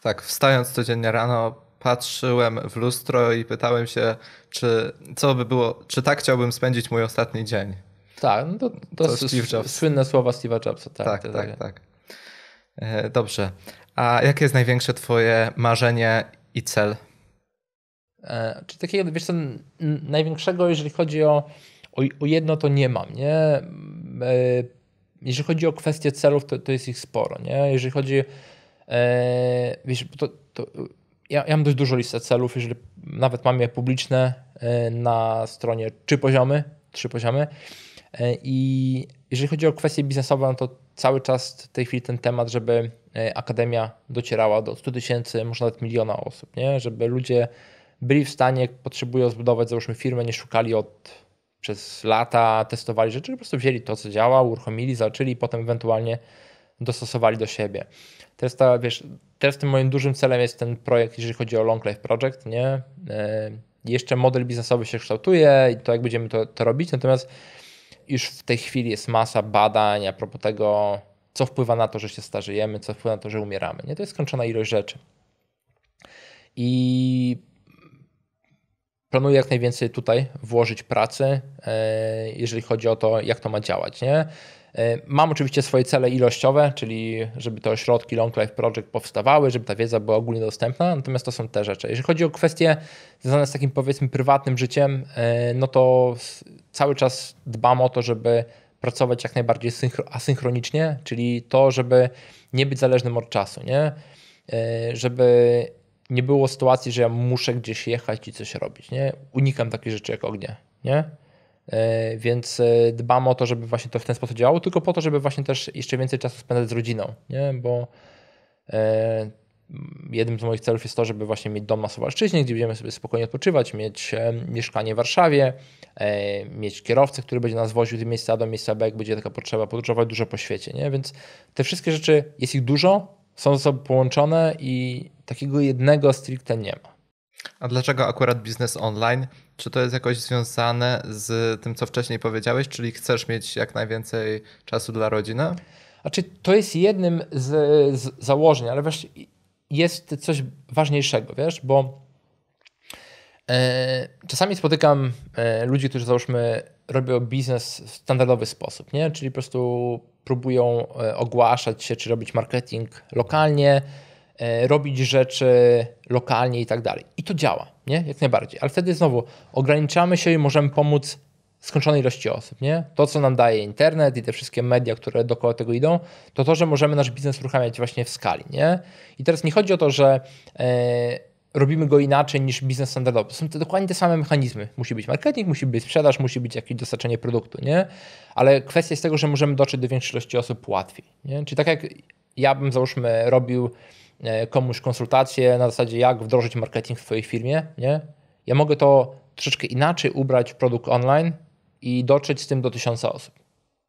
Tak, wstając codziennie rano, patrzyłem w lustro i pytałem się, czy co by było, czy tak chciałbym spędzić mój ostatni dzień. Tak, no to, to, to słynne słowa Steve'a Jobsa. Tak, tak, tak. tak. tak. E, dobrze. A jakie jest największe twoje marzenie i cel? E, Czy takiego, wiesz co, największego, jeżeli chodzi o, o, o, jedno, to nie mam, nie? E, jeżeli chodzi o kwestie celów, to, to jest ich sporo, nie? Jeżeli chodzi, wiesz, to, to ja, ja, mam dość dużo listy celów, jeżeli nawet mam je publiczne na stronie trzy poziomy, trzy poziomy i jeżeli chodzi o kwestie biznesowe, no to cały czas w tej chwili ten temat, żeby e, akademia docierała do 100 tysięcy, może nawet miliona osób, nie? żeby ludzie byli w stanie, potrzebują zbudować załóżmy firmę, nie szukali od przez lata, testowali rzeczy, po prostu wzięli to, co działa, uruchomili, zaczęli i potem ewentualnie dostosowali do siebie. Teraz, ta, wiesz, teraz tym moim dużym celem jest ten projekt, jeżeli chodzi o Long Life Project, nie? E, jeszcze model biznesowy się kształtuje i to jak będziemy to, to robić, natomiast już w tej chwili jest masa badań a propos tego, co wpływa na to, że się starzejemy, co wpływa na to, że umieramy. Nie? To jest skończona ilość rzeczy. I planuję jak najwięcej tutaj włożyć pracy, e, jeżeli chodzi o to, jak to ma działać. Nie? E, mam oczywiście swoje cele ilościowe, czyli żeby te ośrodki Long Life Project powstawały, żeby ta wiedza była ogólnie dostępna, natomiast to są te rzeczy. Jeżeli chodzi o kwestie związane z takim powiedzmy prywatnym życiem, e, no to cały czas dbam o to, żeby pracować jak najbardziej asynchronicznie, czyli to, żeby nie być zależnym od czasu, nie? E, żeby nie było sytuacji, że ja muszę gdzieś jechać i coś robić, nie? Unikam takich rzeczy jak ognie, nie? E, więc e, dbam o to, żeby właśnie to w ten sposób działało, tylko po to, żeby właśnie też jeszcze więcej czasu spędzać z rodziną, nie? Bo Mm, jednym z moich celów jest to, żeby właśnie mieć dom na Suwalszczyźnie, gdzie będziemy sobie spokojnie odpoczywać, mieć e, mieszkanie w Warszawie, e, mieć kierowcę, który będzie nas woził z miejsca A do miejsca B, jak będzie taka potrzeba, podróżować dużo po świecie, nie? Więc te wszystkie rzeczy, jest ich dużo, są ze sobą połączone i takiego jednego stricte nie ma. A dlaczego akurat biznes online? Czy to jest jakoś związane z tym, co wcześniej powiedziałeś, czyli chcesz mieć jak najwięcej czasu dla rodziny? Znaczy, to jest jednym z, z założeń, ale wiesz, jest coś ważniejszego, wiesz, bo e, czasami spotykam e, ludzi, którzy załóżmy robią biznes w standardowy sposób, nie? czyli po prostu próbują e, ogłaszać się, czy robić marketing lokalnie, robić rzeczy lokalnie i tak dalej. I to działa, nie? jak najbardziej. Ale wtedy znowu ograniczamy się i możemy pomóc skończonej ilości osób. Nie? To, co nam daje internet i te wszystkie media, które dookoła tego idą, to to, że możemy nasz biznes uruchamiać właśnie w skali. Nie? I teraz nie chodzi o to, że e, robimy go inaczej niż biznes standardowy. Są to dokładnie te same mechanizmy. Musi być marketing, musi być sprzedaż, musi być jakieś dostarczenie produktu. Nie? Ale kwestia jest tego, że możemy dotrzeć do większej ilości osób łatwiej. Nie? Czyli tak jak ja bym załóżmy robił e, komuś konsultację na zasadzie jak wdrożyć marketing w twojej firmie, nie? Ja mogę to troszeczkę inaczej ubrać w produkt online, i dotrzeć z tym do tysiąca osób.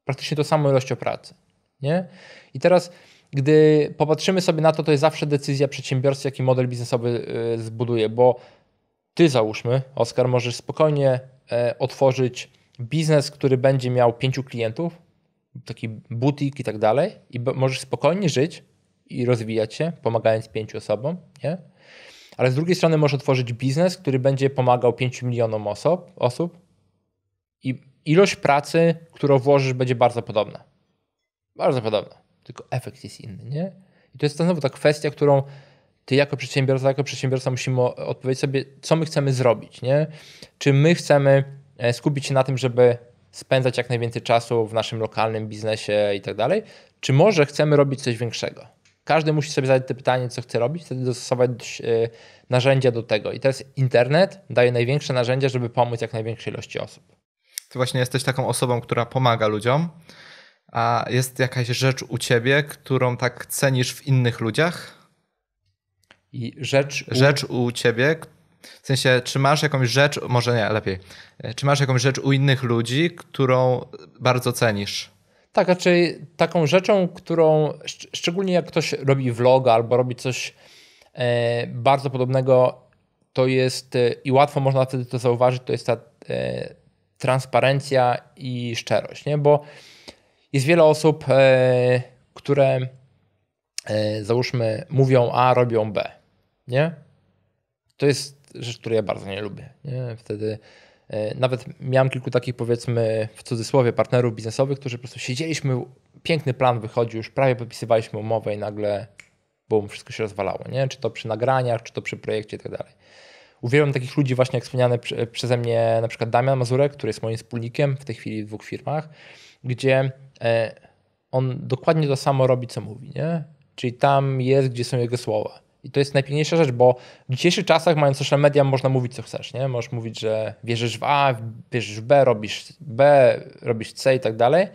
Praktycznie to samo ilością pracy. Nie? I teraz, gdy popatrzymy sobie na to, to jest zawsze decyzja przedsiębiorcy, jaki model biznesowy e, zbuduje, bo ty załóżmy, Oskar, możesz spokojnie e, otworzyć biznes, który będzie miał pięciu klientów, taki butik i tak dalej, i możesz spokojnie żyć i rozwijać się, pomagając pięciu osobom, nie? Ale z drugiej strony możesz otworzyć biznes, który będzie pomagał pięciu milionom osób, osób i ilość pracy, którą włożysz, będzie bardzo podobna. Bardzo podobna, tylko efekt jest inny, nie? I to jest znowu ta kwestia, którą ty jako przedsiębiorca, jako przedsiębiorca musimy odpowiedzieć sobie, co my chcemy zrobić, nie? Czy my chcemy e, skupić się na tym, żeby spędzać jak najwięcej czasu w naszym lokalnym biznesie i tak dalej, czy może chcemy robić coś większego? Każdy musi sobie zadać to pytanie, co chce robić, wtedy dostosować e, narzędzia do tego. I teraz internet daje największe narzędzia, żeby pomóc jak największej ilości osób. Ty właśnie jesteś taką osobą, która pomaga ludziom, a jest jakaś rzecz u ciebie, którą tak cenisz w innych ludziach? I rzecz u... rzecz u ciebie, w sensie, czy masz jakąś rzecz, może nie, lepiej, e, czy masz jakąś rzecz u innych ludzi, którą bardzo cenisz? Tak, raczej znaczy, taką rzeczą, którą szczególnie jak ktoś robi vloga albo robi coś e, bardzo podobnego, to jest e, i łatwo można wtedy to zauważyć, to jest ta e, transparencja i szczerość, nie? bo jest wiele osób, e, które e, załóżmy mówią A, robią B. Nie? To jest rzecz, której ja bardzo nie lubię. Nie? Wtedy e, nawet miałem kilku takich powiedzmy w cudzysłowie partnerów biznesowych, którzy po prostu siedzieliśmy, piękny plan wychodził, już prawie podpisywaliśmy umowę i nagle bum, wszystko się rozwalało. Nie? Czy to przy nagraniach, czy to przy projekcie i tak dalej. Uwielbiam takich ludzi właśnie jak wspomniane przeze mnie na przykład Damian Mazurek, który jest moim wspólnikiem w tej chwili w dwóch firmach, gdzie e, on dokładnie to samo robi, co mówi, nie? Czyli tam jest, gdzie są jego słowa. I to jest najpiękniejsza rzecz, bo w dzisiejszych czasach, mając social media, można mówić, co chcesz. Nie? Możesz mówić, że wierzysz w A, wierzysz w B, robisz B, robisz C i tak dalej.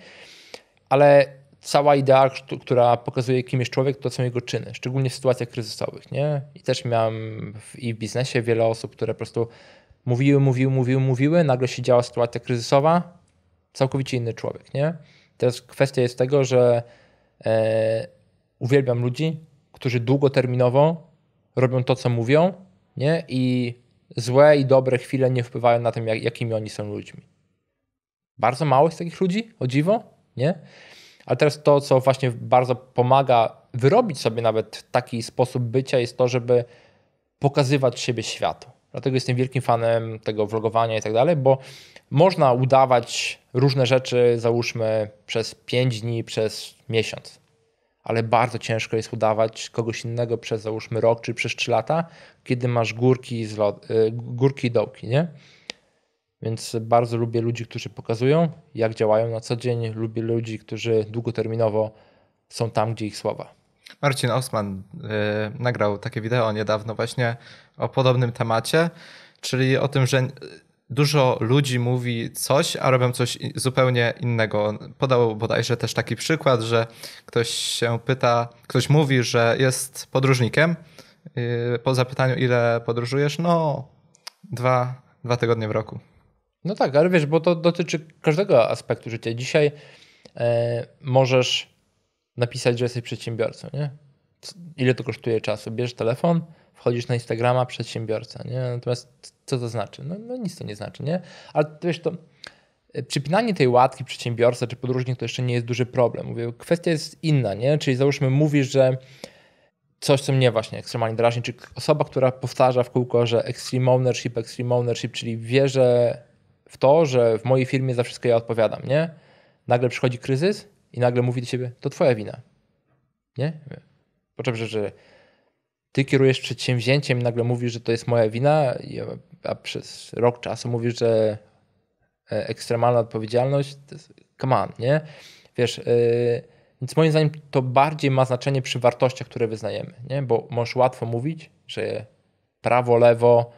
Ale cała idea, która pokazuje, kim jest człowiek, to są jego czyny, szczególnie w sytuacjach kryzysowych. Nie? I też miałem w, i w biznesie wiele osób, które po prostu mówiły, mówiły, mówiły, mówiły, nagle się działa sytuacja kryzysowa, całkowicie inny człowiek. Nie? Teraz kwestia jest tego, że e, uwielbiam ludzi, którzy długoterminowo robią to, co mówią, nie? i złe i dobre chwile nie wpływają na to, jak, jakimi oni są ludźmi. Bardzo mało jest takich ludzi, o dziwo, nie? Ale teraz to, co właśnie bardzo pomaga wyrobić sobie nawet taki sposób bycia, jest to, żeby pokazywać siebie światu. Dlatego jestem wielkim fanem tego vlogowania i tak dalej, bo można udawać różne rzeczy, załóżmy, przez 5 dni, przez miesiąc. Ale bardzo ciężko jest udawać kogoś innego przez załóżmy rok czy przez 3 lata, kiedy masz górki, y, górki i dołki, nie? Więc bardzo lubię ludzi, którzy pokazują, jak działają na co dzień. Lubię ludzi, którzy długoterminowo są tam, gdzie ich słowa. Marcin Osman y, nagrał takie wideo niedawno właśnie o podobnym temacie, czyli o tym, że dużo ludzi mówi coś, a robią coś zupełnie innego. Podał bodajże też taki przykład, że ktoś się pyta, ktoś mówi, że jest podróżnikiem. Y, po zapytaniu, ile podróżujesz? No, dwa, dwa tygodnie w roku. No tak, ale wiesz, bo to dotyczy każdego aspektu życia. Dzisiaj e, możesz napisać, że jesteś przedsiębiorcą, nie? Ile to kosztuje czasu? Bierz telefon, wchodzisz na Instagrama, przedsiębiorca, nie? Natomiast co to znaczy? No, no nic to nie znaczy, nie? Ale wiesz, to e, przypinanie tej łatki przedsiębiorca czy podróżnik to jeszcze nie jest duży problem. Mówię, kwestia jest inna, nie? Czyli załóżmy mówisz, że coś, co mnie właśnie ekstremalnie drażni, czy osoba, która powtarza w kółko, że extreme ownership, extreme ownership, czyli wie, że w to, że w mojej firmie za wszystko ja odpowiadam, nie? Nagle przychodzi kryzys i nagle mówi do ciebie, to twoja wina. Nie? Poczekaj, że, że ty kierujesz przedsięwzięciem i nagle mówisz, że to jest moja wina, a przez rok czasu mówisz, że e, ekstremalna odpowiedzialność, to jest, come on, nie? Wiesz, yy, więc moim zdaniem to bardziej ma znaczenie przy wartościach, które wyznajemy, nie? Bo możesz łatwo mówić, że prawo, lewo,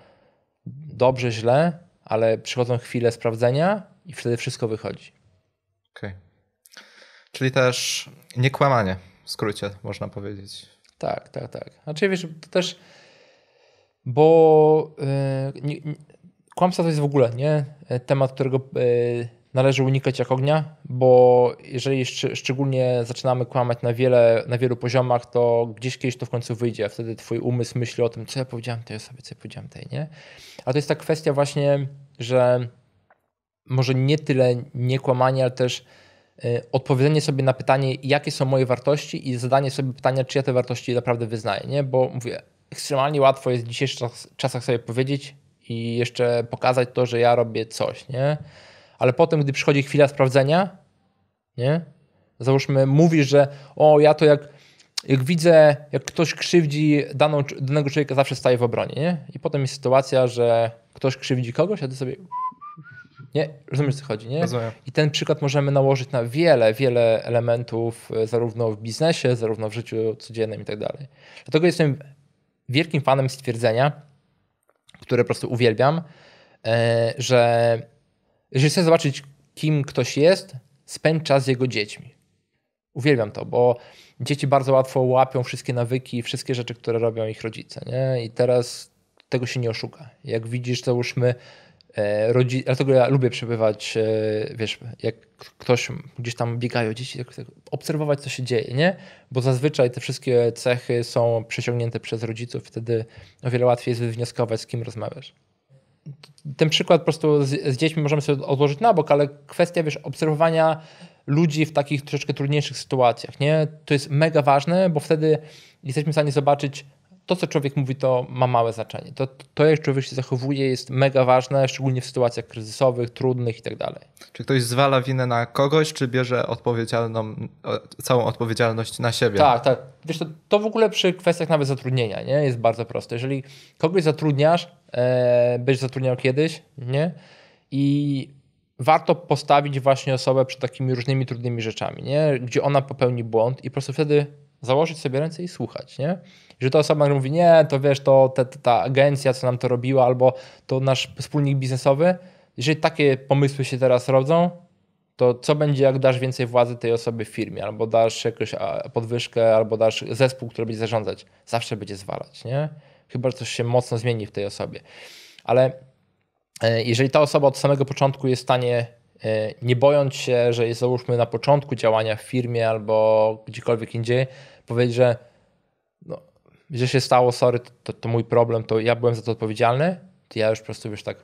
dobrze, źle, ale przychodzą chwile sprawdzenia i wtedy wszystko wychodzi. Okej. Okay. Czyli też niekłamanie, w skrócie można powiedzieć. Tak, tak, tak. Znaczy wiesz, to też, bo yy, nie, nie, kłamstwo to jest w ogóle nie temat, którego yy, należy unikać jak ognia, bo jeżeli szcz szczególnie zaczynamy kłamać na, wiele, na wielu poziomach, to gdzieś kiedyś to w końcu wyjdzie. Wtedy twój umysł myśli o tym, co ja powiedziałem tej osobie, co ja powiedziałem tej, nie? A to jest ta kwestia właśnie, że może nie tyle nie kłamanie, ale też y, odpowiedzenie sobie na pytanie, jakie są moje wartości i zadanie sobie pytania, czy ja te wartości naprawdę wyznaję, nie? Bo mówię, ekstremalnie łatwo jest w dzisiejszych czasach sobie powiedzieć i jeszcze pokazać to, że ja robię coś, nie? ale potem, gdy przychodzi chwila sprawdzenia, nie? Załóżmy, mówisz, że o, ja to jak, jak widzę, jak ktoś krzywdzi daną, danego człowieka, zawsze staje w obronie, nie? I potem jest sytuacja, że ktoś krzywdzi kogoś, a ty sobie... Nie, rozumiesz, co chodzi, nie? Rozumiem. I ten przykład możemy nałożyć na wiele, wiele elementów, e, zarówno w biznesie, zarówno w życiu codziennym i tak dalej. Dlatego jestem wielkim fanem stwierdzenia, które po prostu uwielbiam, e, że jeżeli chcesz zobaczyć, kim ktoś jest, spędź czas z jego dziećmi. Uwielbiam to, bo dzieci bardzo łatwo łapią wszystkie nawyki i wszystkie rzeczy, które robią ich rodzice. Nie? I teraz tego się nie oszuka. Jak widzisz, załóżmy, e, rodzi... dlatego ja lubię przebywać, e, wiesz, jak ktoś gdzieś tam biegają dzieci, tak obserwować, co się dzieje, nie? Bo zazwyczaj te wszystkie cechy są przesiągnięte przez rodziców, wtedy o wiele łatwiej jest wywnioskować, z kim rozmawiasz ten przykład po prostu z, z, dziećmi możemy sobie odłożyć na bok, ale kwestia, wiesz, obserwowania ludzi w takich troszeczkę trudniejszych sytuacjach, nie? To jest mega ważne, bo wtedy jesteśmy w stanie zobaczyć to, co człowiek mówi, to ma małe znaczenie. To, to, jak człowiek się zachowuje, jest mega ważne, szczególnie w sytuacjach kryzysowych, trudnych i tak dalej. Czy ktoś zwala winę na kogoś, czy bierze odpowiedzialną, całą odpowiedzialność na siebie? Tak, tak. Wiesz, to, to w ogóle przy kwestiach nawet zatrudnienia nie? jest bardzo proste. Jeżeli kogoś zatrudniasz, e, będziesz zatrudniał kiedyś, nie? I warto postawić właśnie osobę przed takimi różnymi trudnymi rzeczami, nie? gdzie ona popełni błąd i po prostu wtedy założyć sobie ręce i słuchać, nie? Że ta osoba mówi, nie, to wiesz, to ta agencja, co nam to robiła, albo to nasz wspólnik biznesowy, jeżeli takie pomysły się teraz rodzą, to co będzie, jak dasz więcej władzy tej osoby w firmie, albo dasz jakąś podwyżkę, albo dasz zespół, który będzie zarządzać. Zawsze będzie zwalać, nie? Chyba, że coś się mocno zmieni w tej osobie. Ale e, jeżeli ta osoba od samego początku jest w stanie E, nie bojąc się, że jest załóżmy na początku działania w firmie albo gdziekolwiek indziej, powiedzieć, że no, że się stało, sorry, to, to mój problem, to ja byłem za to odpowiedzialny, to ja już po prostu wiesz tak,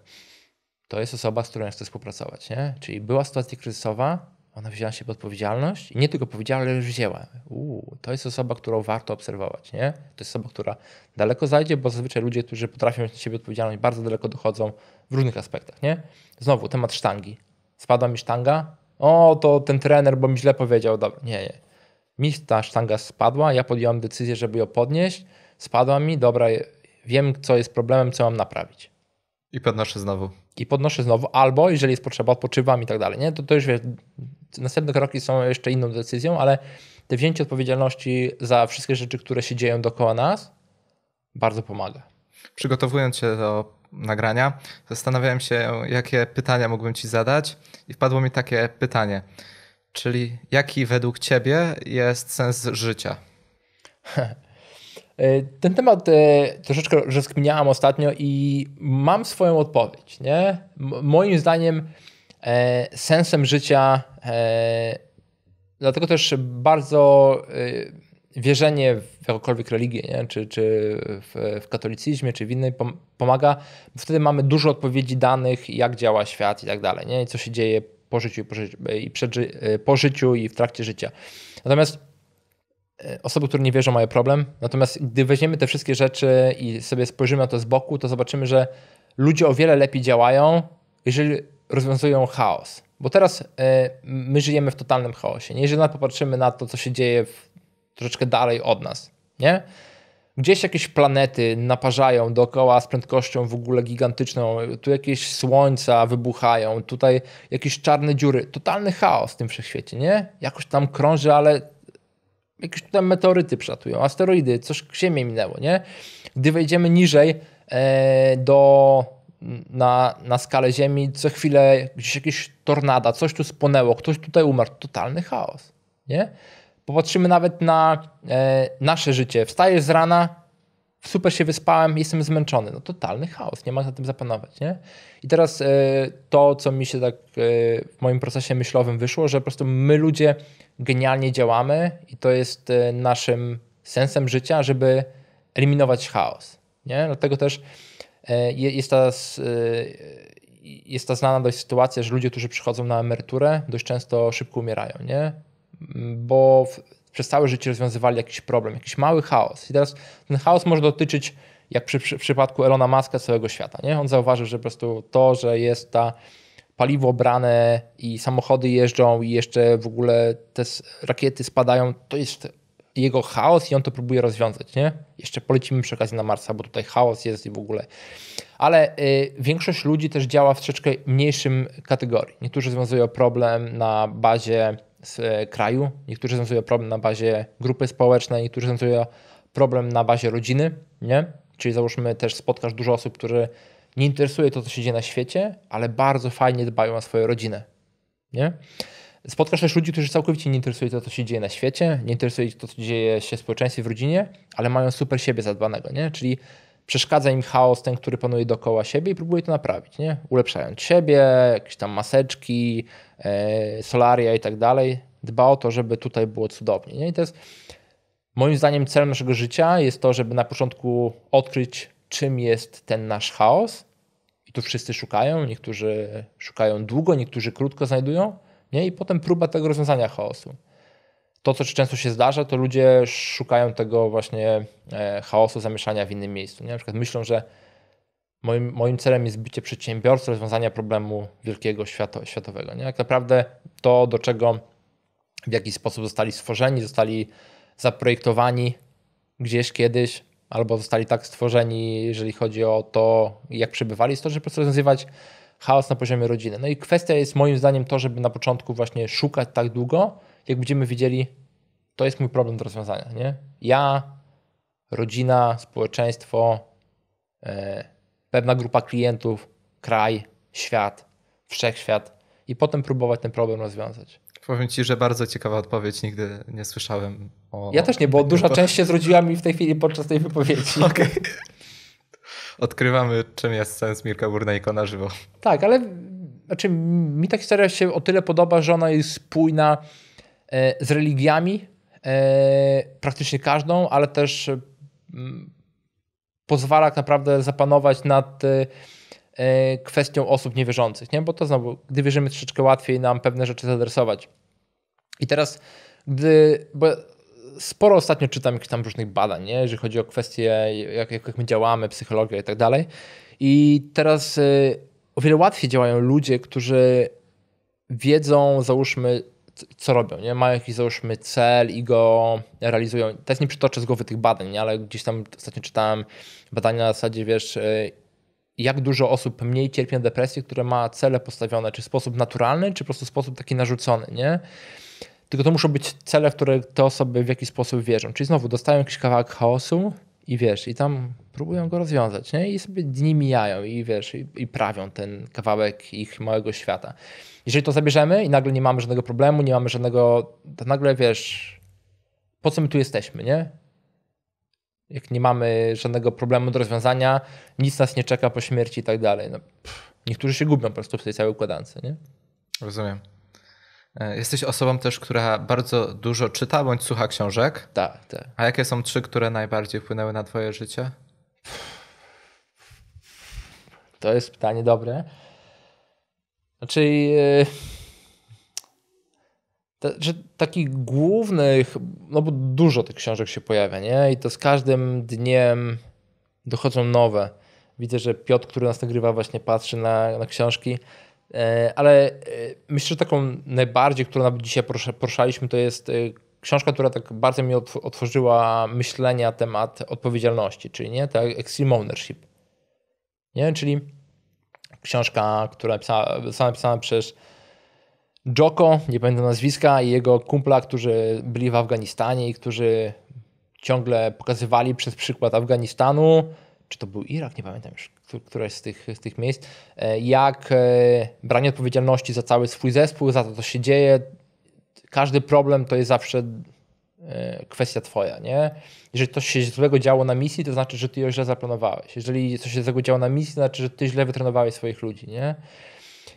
to jest osoba, z którą ja chcę współpracować, nie? Czyli była sytuacja kryzysowa, ona wzięła się pod odpowiedzialność i nie tylko powiedziała, ale już wzięła. Uu, to jest osoba, którą warto obserwować, nie? To jest osoba, która daleko zajdzie, bo zazwyczaj ludzie, którzy potrafią mieć na siebie odpowiedzialność, bardzo daleko dochodzą w różnych aspektach, nie? Znowu temat sztangi spadła mi sztanga, o to ten trener, bo mi źle powiedział, dobra, nie, nie. Mi ta sztanga spadła, ja podjąłem decyzję, żeby ją podnieść, spadła mi, dobra, wiem co jest problemem, co mam naprawić. I podnoszę znowu. I podnoszę znowu, albo jeżeli jest potrzeba, odpoczywam i tak dalej. Nie? To, to już wiesz, następne kroki są jeszcze inną decyzją, ale te wzięcie odpowiedzialności za wszystkie rzeczy, które się dzieją dookoła nas, bardzo pomaga. Przygotowując się do nagrania, zastanawiałem się, jakie pytania mógłbym ci zadać, i wpadło mi takie pytanie. Czyli jaki według ciebie jest sens życia? E, ten temat e, troszeczkę rozkminiałam ostatnio i mam swoją odpowiedź. Nie? Moim zdaniem e, sensem życia, dlatego też bardzo wierzenie w w jakąkolwiek religię, nie? czy, czy w, w, katolicyzmie, czy w innej, pomaga, bo wtedy mamy dużo odpowiedzi danych, jak działa świat i tak dalej, nie? i co się dzieje po życiu i, po życiu, i przed, po życiu i w trakcie życia. Natomiast e, osoby, które nie wierzą, mają problem. Natomiast gdy weźmiemy te wszystkie rzeczy i sobie spojrzymy na to z boku, to zobaczymy, że ludzie o wiele lepiej działają, jeżeli rozwiązują chaos. Bo teraz e, my żyjemy w totalnym chaosie. Nie? Jeżeli popatrzymy na to, co się dzieje w, troszeczkę dalej od nas, nie? Gdzieś jakieś planety naparzają dookoła z prędkością w ogóle gigantyczną, tu jakieś słońca wybuchają, tutaj jakieś czarne dziury, totalny chaos w tym wszechświecie, nie? Jakoś tam krąży, ale jakieś tutaj meteoryty przelatują, asteroidy, coś Ziemię minęło, nie? Gdy wejdziemy niżej e, do, na, na skalę Ziemi, co chwilę gdzieś jakieś tornada, coś tu spłonęło, ktoś tutaj umarł, totalny chaos, nie? Popatrzymy nawet na e, nasze życie. Wstajesz z rana, super się wyspałem, jestem zmęczony. No totalny chaos, nie ma za tym zapanować, nie? I teraz e, to, co mi się tak e, w moim procesie myślowym wyszło, że po prostu my ludzie genialnie działamy i to jest e, naszym sensem życia, żeby eliminować chaos, nie? Dlatego też e, jest ta, e, jest ta znana dość sytuacja, że ludzie, którzy przychodzą na emeryturę, dość często szybko umierają, nie? bo w, przez całe życie rozwiązywali jakiś problem, jakiś mały chaos. I teraz ten chaos może dotyczyć, jak przy, przy, w przypadku Elona Muska, całego świata. Nie? On zauważył, że po prostu to, że jest ta paliwo brane i samochody jeżdżą i jeszcze w ogóle te rakiety spadają, to jest jego chaos i on to próbuje rozwiązać, nie? Jeszcze polecimy przy okazji na Marsa, bo tutaj chaos jest i w ogóle. Ale y, większość ludzi też działa w troszeczkę mniejszym kategorii. Niektórzy rozwiązują problem na bazie z e, kraju, niektórzy znajdują problem na bazie grupy społecznej, niektórzy znajdują problem na bazie rodziny, nie? Czyli załóżmy też spotkasz dużo osób, które nie interesuje to, co się dzieje na świecie, ale bardzo fajnie dbają o swoją rodzinę, nie? Spotkasz też ludzi, którzy całkowicie nie interesuje to, co się dzieje na świecie, nie interesuje to, co dzieje się w społeczeństwie, w rodzinie, ale mają super siebie zadbanego, nie? Czyli przeszkadza im chaos ten, który panuje dookoła siebie i próbuje to naprawić, nie? Ulepszając siebie, jakieś tam maseczki, e, solaria i tak dalej. Dba o to, żeby tutaj było cudownie, nie? I to jest moim zdaniem celem naszego życia jest to, żeby na początku odkryć, czym jest ten nasz chaos. I tu wszyscy szukają, niektórzy szukają długo, niektórzy krótko znajdują, nie? I potem próba tego rozwiązania chaosu to, co często się zdarza, to ludzie szukają tego właśnie e, chaosu, zamieszania w innym miejscu. Nie? Na przykład myślą, że moim, moim celem jest bycie przedsiębiorcą, rozwiązania problemu wielkiego świato, światowego. Nie? Jak naprawdę to, do czego w jakiś sposób zostali stworzeni, zostali zaprojektowani gdzieś kiedyś, albo zostali tak stworzeni, jeżeli chodzi o to, jak przebywali, jest to, żeby po prostu rozwiązywać chaos na poziomie rodziny. No i kwestia jest moim zdaniem to, żeby na początku właśnie szukać tak długo, jak będziemy widzieli, to jest mój problem do rozwiązania. Nie? Ja, rodzina, społeczeństwo, e, pewna grupa klientów, kraj, świat, wszechświat i potem próbować ten problem rozwiązać. Powiem Ci, że bardzo ciekawa odpowiedź, nigdy nie słyszałem o... Ja też nie, bo duża część się zrodziła mi w tej chwili podczas tej wypowiedzi. Okay. Odkrywamy, czym jest sens Mirka Burnejko na żywo. Tak, ale znaczy, mi ta historia się o tyle podoba, że ona jest spójna E, z religiami, e, praktycznie każdą, ale też pozwala tak naprawdę zapanować nad e, kwestią osób niewierzących, nie? bo to znowu, gdy wierzymy troszeczkę łatwiej nam pewne rzeczy zadresować. I teraz, gdy, bo sporo ostatnio czytam jakichś tam różnych badań, nie? jeżeli chodzi o kwestie, jak, jak my działamy, psychologia i tak dalej. I teraz o wiele łatwiej działają ludzie, którzy wiedzą, załóżmy, co robią, nie? Mają jakiś, załóżmy, cel i go realizują. Teraz nie przytoczę z głowy tych badań, nie? ale gdzieś tam ostatnio czytałem badania na zasadzie, wiesz, y, jak dużo osób mniej cierpi na depresję, które ma cele postawione, czy w sposób naturalny, czy po prostu w sposób taki narzucony, nie? Tylko to muszą być cele, w które te osoby w jakiś sposób wierzą. Czyli znowu dostają jakiś kawałek chaosu i wiesz, i tam próbują go rozwiązać, nie? I sobie dni mijają i wiesz, i, i prawią ten kawałek ich małego świata. Jeżeli to zabierzemy i nagle nie mamy żadnego problemu, nie mamy żadnego, to nagle wiesz, po co my tu jesteśmy, nie? Jak nie mamy żadnego problemu do rozwiązania, nic nas nie czeka po śmierci i tak dalej. No, pff, niektórzy się gubią po prostu w tej całej układance, nie? Rozumiem. E, jesteś osobą też, która bardzo dużo czyta bądź słucha książek. Tak, tak. A jakie są trzy, które najbardziej wpłynęły na twoje życie? To jest pytanie dobre. Znaczy, e, ta, że takich głównych, no bo dużo tych książek się pojawia, nie? I to z każdym dniem dochodzą nowe. Widzę, że Piotr, który nas nagrywa, właśnie patrzy na, na książki, e, ale e, myślę, że taką najbardziej, którą nawet dzisiaj poruszaliśmy, to jest książka, która tak bardzo mi otworzyła myślenia na temat odpowiedzialności, czyli nie, tak, extreme ownership. Nie? Czyli książka, która została napisana przez Joko, nie pamiętam nazwiska, i jego kumpla, którzy byli w Afganistanie i którzy ciągle pokazywali przez przykład Afganistanu, czy to był Irak, nie pamiętam już, któreś z tych, z tych miejsc, e, jak e, branie odpowiedzialności za cały swój zespół, za to, co się dzieje. Każdy problem to jest zawsze E, kwestia twoja, nie? Jeżeli coś się złego działo na misji, to znaczy, że ty ją źle zaplanowałeś. Jeżeli coś się złego działo na misji, to znaczy, że ty źle wytrenowałeś swoich ludzi, nie?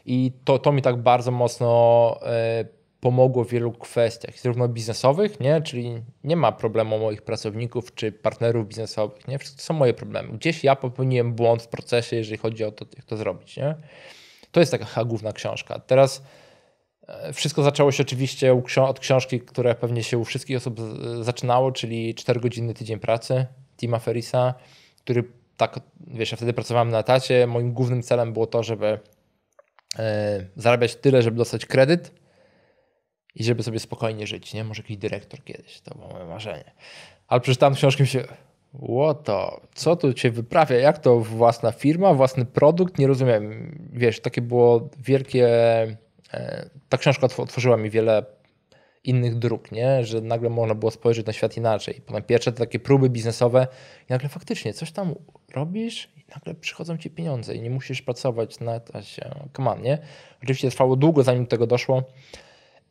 I to, to mi tak bardzo mocno e, pomogło w wielu kwestiach, zarówno biznesowych, nie? Czyli nie ma problemu moich pracowników czy partnerów biznesowych, nie? Wszystko są moje problemy. Gdzieś ja popełniłem błąd w procesie, jeżeli chodzi o to, jak to zrobić, nie? To jest taka główna książka. Teraz wszystko zaczęło się oczywiście od książki, która pewnie się u wszystkich osób zaczynało, czyli 4 godziny tydzień pracy Tima Ferisa, który tak, wiesz, ja wtedy pracowałem na etacie. Moim głównym celem było to, żeby e, zarabiać tyle, żeby dostać kredyt i żeby sobie spokojnie żyć, nie? Może jakiś dyrektor kiedyś, to było moje marzenie. Ale przeczytałem książkę i się, to, co tu się wyprawia, jak to własna firma, własny produkt, nie rozumiem. Wiesz, takie było wielkie E, ta książka otworzyła mi wiele innych dróg, nie? że nagle można było spojrzeć na świat inaczej. Potem pierwsze te takie próby biznesowe i nagle faktycznie coś tam robisz i nagle przychodzą ci pieniądze i nie musisz pracować na etacie. Come on, nie? Oczywiście trwało długo, zanim do tego doszło.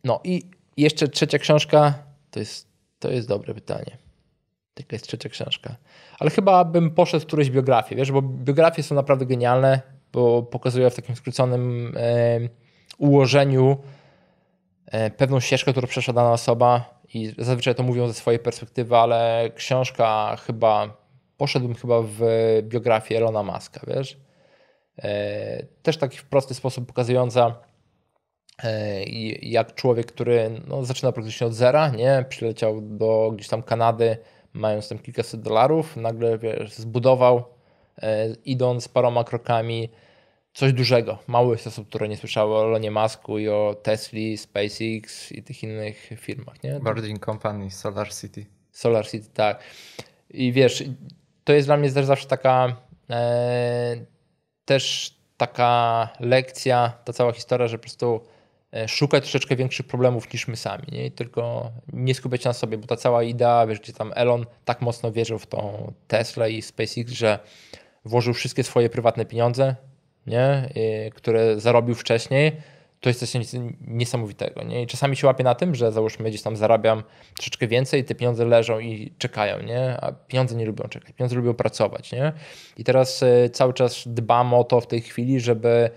No i jeszcze trzecia książka, to jest, to jest dobre pytanie. Taka jest trzecia książka. Ale chyba bym poszedł w którejś biografię, wiesz, bo biografie są naprawdę genialne, bo pokazują w takim skróconym... Yy, ułożeniu e, pewną ścieżkę, którą przeszła dana osoba i zazwyczaj to mówią ze swojej perspektywy, ale książka chyba, poszedłbym chyba w biografię Elona Muska, wiesz? E, też taki w prosty sposób pokazująca e, jak człowiek, który no, zaczyna praktycznie od zera, nie? Przyleciał do gdzieś tam Kanady, mając tam kilkaset dolarów, nagle wiesz, zbudował, idąc paroma krokami, coś dużego. Mało jest osób, które nie słyszały o Elonie Masku i o Tesli, SpaceX i tych innych firmach, nie? Boarding Company, Solar City. Solar City, tak. I wiesz, to jest dla mnie też zawsze taka e, też taka lekcja, ta cała historia, że po prostu e, szukać troszeczkę większych problemów niż my sami, nie? I tylko nie skupiać się na sobie, bo ta cała idea, wiesz, gdzie tam Elon tak mocno wierzył w tą Tesla i SpaceX, że włożył wszystkie swoje prywatne pieniądze, nie? Y, które zarobił wcześniej, to jest coś niesamowitego. Nie? I czasami się łapię na tym, że załóżmy gdzieś tam zarabiam troszeczkę więcej, te pieniądze leżą i czekają, nie? a pieniądze nie lubią czekać, pieniądze lubią pracować. Nie? I teraz y, cały czas dbam o to w tej chwili, żeby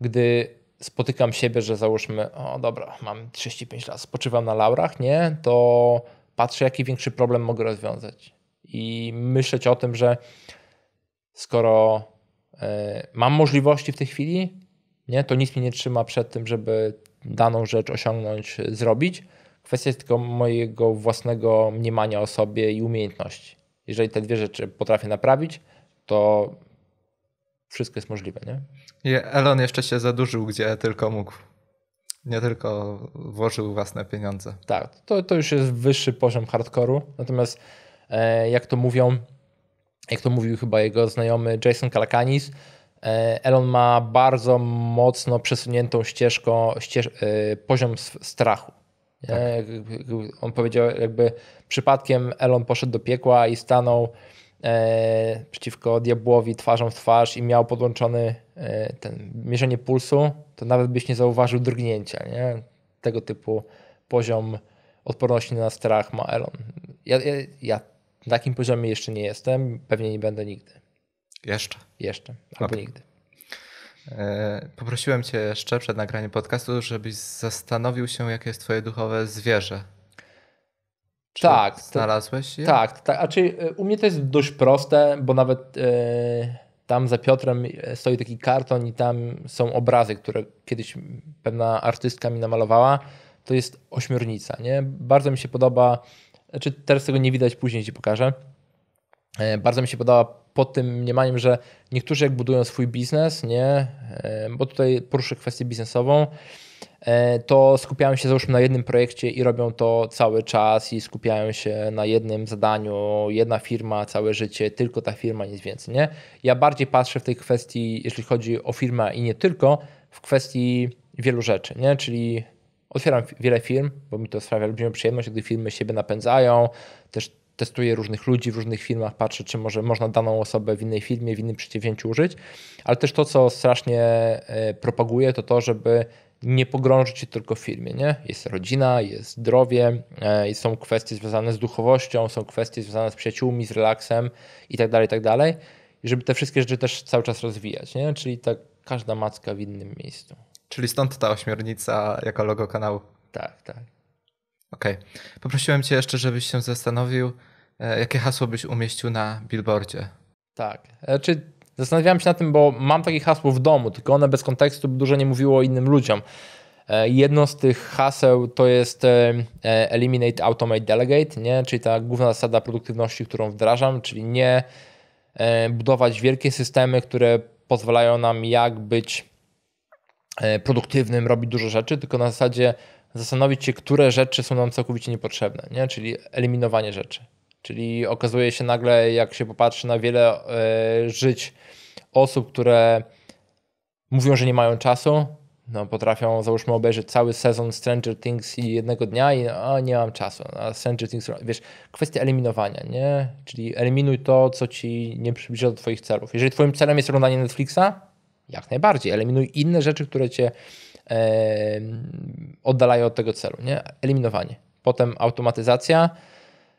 gdy spotykam siebie, że załóżmy, o dobra, mam 35 lat, spoczywam na laurach, nie? to patrzę, jaki większy problem mogę rozwiązać. I myśleć o tym, że skoro E, mam możliwości w tej chwili, nie? to nic mnie nie trzyma przed tym, żeby daną rzecz osiągnąć, e, zrobić. Kwestia jest tylko mojego własnego mniemania o sobie i umiejętności. Jeżeli te dwie rzeczy potrafię naprawić, to wszystko jest możliwe. Nie? I Elon jeszcze się zadłużył, gdzie tylko mógł. Nie tylko włożył własne pieniądze. Tak, to, to już jest wyższy poziom hardkoru. Natomiast e, jak to mówią, jak to mówił chyba jego znajomy Jason Kalakanis, e, Elon ma bardzo mocno przesuniętą ścieżką, ścież, e, poziom strachu. Tak. On powiedział, jakby przypadkiem Elon poszedł do piekła i stanął e, przeciwko diabłowi twarzą w twarz i miał podłączony ten mierzenie pulsu, to nawet byś nie zauważył drgnięcia. Nie? Tego typu poziom odporności na strach ma Elon. Ja, ja, ja na takim poziomie jeszcze nie jestem, pewnie nie będę nigdy. Jeszcze? Jeszcze, albo okay. nigdy. E, poprosiłem cię jeszcze przed nagraniem podcastu, żebyś zastanowił się, jakie jest twoje duchowe zwierzę. Czy tak. Znalazłeś je? Tak, tak. A czy e, u mnie to jest dość proste, bo nawet e, tam za Piotrem stoi taki karton i tam są obrazy, które kiedyś pewna artystka mi namalowała. To jest ośmiornica, nie? Bardzo mi się podoba znaczy, teraz tego nie widać, później ci pokażę. E, bardzo mi się podoba pod tym mniemaniem, że niektórzy jak budują swój biznes, nie, e, bo tutaj poruszę kwestię biznesową, e, to skupiają się załóżmy na jednym projekcie i robią to cały czas i skupiają się na jednym zadaniu, jedna firma, całe życie, tylko ta firma, nic więcej. Nie? Ja bardziej patrzę w tej kwestii, jeśli chodzi o firmę i nie tylko, w kwestii wielu rzeczy, nie? czyli Otwieram wiele firm, bo mi to sprawia olbrzymią przyjemność, gdy firmy siebie napędzają. Też testuję różnych ludzi w różnych firmach, patrzę, czy może można daną osobę w innej firmie, w innym przedsięwzięciu użyć. Ale też to, co strasznie e, propaguję, to to, żeby nie pogrążyć się tylko w firmie. Nie? Jest rodzina, jest zdrowie, e, są kwestie związane z duchowością, są kwestie związane z przyjaciółmi, z relaksem itd., tak itd. Tak I żeby te wszystkie rzeczy też cały czas rozwijać, nie? czyli tak każda macka w innym miejscu. Czyli stąd ta ośmiornica jako logo kanału. Tak, tak. Okej. Okay. Poprosiłem cię jeszcze, żebyś się zastanowił, e, jakie hasło byś umieścił na billboardzie. Tak. Znaczy, zastanawiałem się na tym, bo mam takie hasło w domu, tylko one bez kontekstu dużo nie mówiło innym ludziom. E, jedno z tych haseł to jest Eliminate, Automate, Delegate, nie? czyli ta główna zasada produktywności, którą wdrażam, czyli nie budować wielkie systemy, które pozwalają nam jak być E, produktywnym, robić dużo rzeczy, tylko na zasadzie zastanowić się, które rzeczy są nam całkowicie niepotrzebne, nie? czyli eliminowanie rzeczy. Czyli okazuje się nagle, jak się popatrzy na wiele e, żyć osób, które mówią, że nie mają czasu, no, potrafią załóżmy obejrzeć cały sezon Stranger Things i jednego dnia i a, nie mam czasu. A Stranger Things, wiesz, kwestia eliminowania, nie? Czyli eliminuj to, co ci nie przybliża do twoich celów. Jeżeli twoim celem jest oglądanie Netflixa, jak najbardziej. Eliminuj inne rzeczy, które cię e, oddalają od tego celu. Nie? Eliminowanie. Potem automatyzacja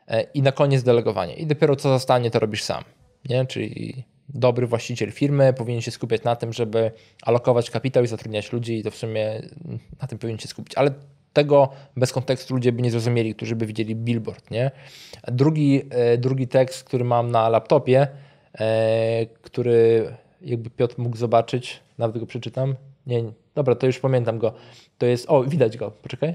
e, i na koniec delegowanie. I dopiero co zostanie, to robisz sam. Nie? Czyli dobry właściciel firmy powinien się skupiać na tym, żeby alokować kapitał i zatrudniać ludzi i to w sumie mm, na tym powinien się skupić. Ale tego bez kontekstu ludzie by nie zrozumieli, którzy by widzieli billboard. Nie? Drugi, e, drugi tekst, który mam na laptopie, e, który jakby Piotr mógł zobaczyć, nawet go przeczytam. Nie, nie, dobra, to już pamiętam go. To jest, o, widać go, poczekaj.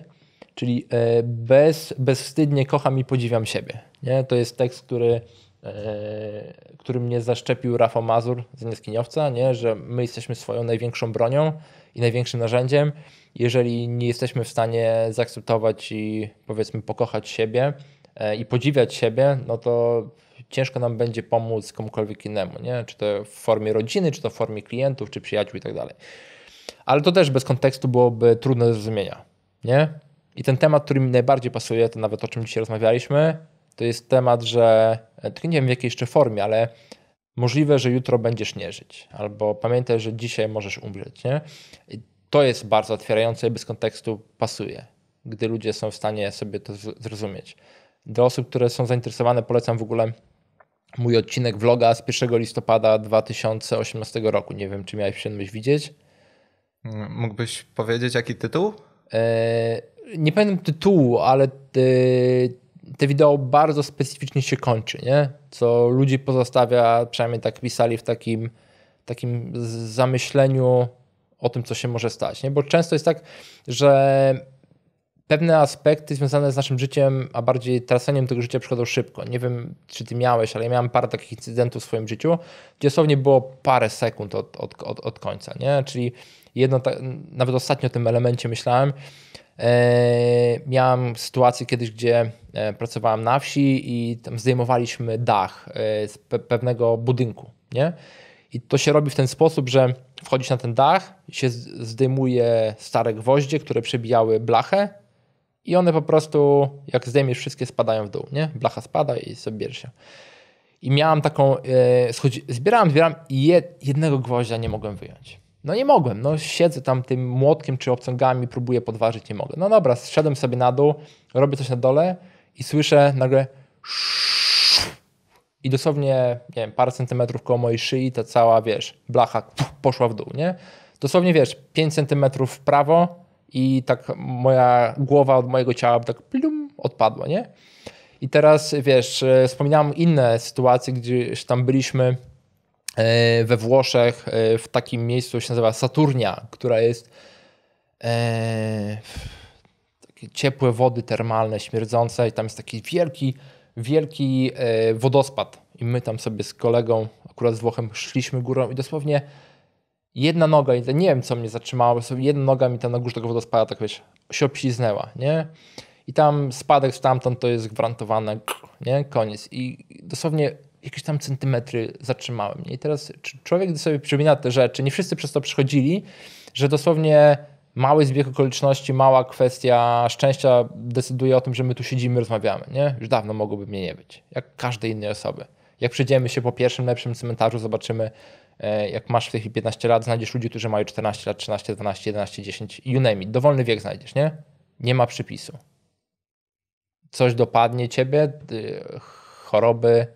Czyli e, bez, bezwstydnie kocham i podziwiam siebie. Nie? To jest tekst, który, e, który mnie zaszczepił Rafał Mazur z Nieskiniowca, nie? że my jesteśmy swoją największą bronią i największym narzędziem. Jeżeli nie jesteśmy w stanie zaakceptować i powiedzmy pokochać siebie e, i podziwiać siebie, no to ciężko nam będzie pomóc komukolwiek innemu, nie? czy to w formie rodziny, czy to w formie klientów, czy przyjaciół i tak dalej. Ale to też bez kontekstu byłoby trudne do zrozumienia. Nie? I ten temat, który mi najbardziej pasuje, to nawet o czym dzisiaj rozmawialiśmy, to jest temat, że e, nie wiem w jakiej jeszcze formie, ale możliwe, że jutro będziesz nie żyć, albo pamiętaj, że dzisiaj możesz umrzeć. Nie? I to jest bardzo otwierające i bez kontekstu pasuje, gdy ludzie są w stanie sobie to zrozumieć. Do osób, które są zainteresowane, polecam w ogóle mój odcinek vloga z 1 listopada 2018 roku. Nie wiem, czy miałeś przyjemność widzieć. Mógłbyś powiedzieć, jaki tytuł? E, nie pamiętam tytułu, ale te, te wideo bardzo specyficznie się kończy, nie? Co ludzi pozostawia, przynajmniej tak pisali w takim, takim zamyśleniu o tym, co się może stać, nie? Bo często jest tak, że pewne aspekty związane z naszym życiem, a bardziej traceniem tego życia przychodzą szybko. Nie wiem, czy ty miałeś, ale ja miałem parę takich incydentów w swoim życiu, gdzie dosłownie było parę sekund od, od, od, od końca, nie? Czyli jedno, ta, nawet ostatnio o tym elemencie myślałem, e, Miałem sytuację kiedyś, gdzie e, pracowałem na wsi i tam zdejmowaliśmy dach e, z pewnego budynku. Nie? I to się robi w ten sposób, że wchodzisz na ten dach, się zdejmuje stare gwoździe, które przebijały blachę, i one po prostu, jak zdejmiesz wszystkie, spadają w dół, nie? Blacha spada i sobie bierzesz się. I miałam taką, yy, e, zbieram zbierałem, i jednego gwoździa nie mogłem wyjąć. No nie mogłem, no siedzę tam tym młotkiem czy obcągami, próbuję podważyć, nie mogę. No dobra, zszedłem sobie na dół, robię coś na dole i słyszę nagle i dosłownie, nie wiem, parę centymetrów koło mojej szyi ta cała, wiesz, blacha poszła w dół, nie? Dosłownie, wiesz, 5 centymetrów w prawo, i tak moja głowa od mojego ciała tak plum odpadła, nie? I teraz, wiesz, e, wspominałem inne sytuacje, gdzieś tam byliśmy e, we Włoszech e, w takim miejscu, się nazywa Saturnia, która jest e, takie ciepłe wody termalne, śmierdzące i tam jest taki wielki, wielki wodospad. I my tam sobie z kolegą, akurat z Włochem, szliśmy górą i dosłownie jedna noga, nie wiem co mnie zatrzymało, bo jedna noga mi tam na górze tego wodospadu tak wiesz, się obśliznęła, nie? I tam spadek stamtąd to jest gwarantowane, nie? Koniec. I dosłownie jakieś tam centymetry zatrzymały mnie. I teraz człowiek, gdy sobie przypomina te rzeczy, nie wszyscy przez to przychodzili, że dosłownie mały zbieg okoliczności, mała kwestia szczęścia decyduje o tym, że my tu siedzimy, rozmawiamy, nie? Już dawno mogłoby mnie nie być, jak każdej innej osoby. Jak przyjdziemy się po pierwszym lepszym cmentarzu, zobaczymy E, jak masz w tej chwili 15 lat, znajdziesz ludzi, którzy mają 14 lat, 13, 12, 11, 10, you name it. Dowolny wiek znajdziesz, nie? Nie ma przypisu. Coś dopadnie ciebie, choroby,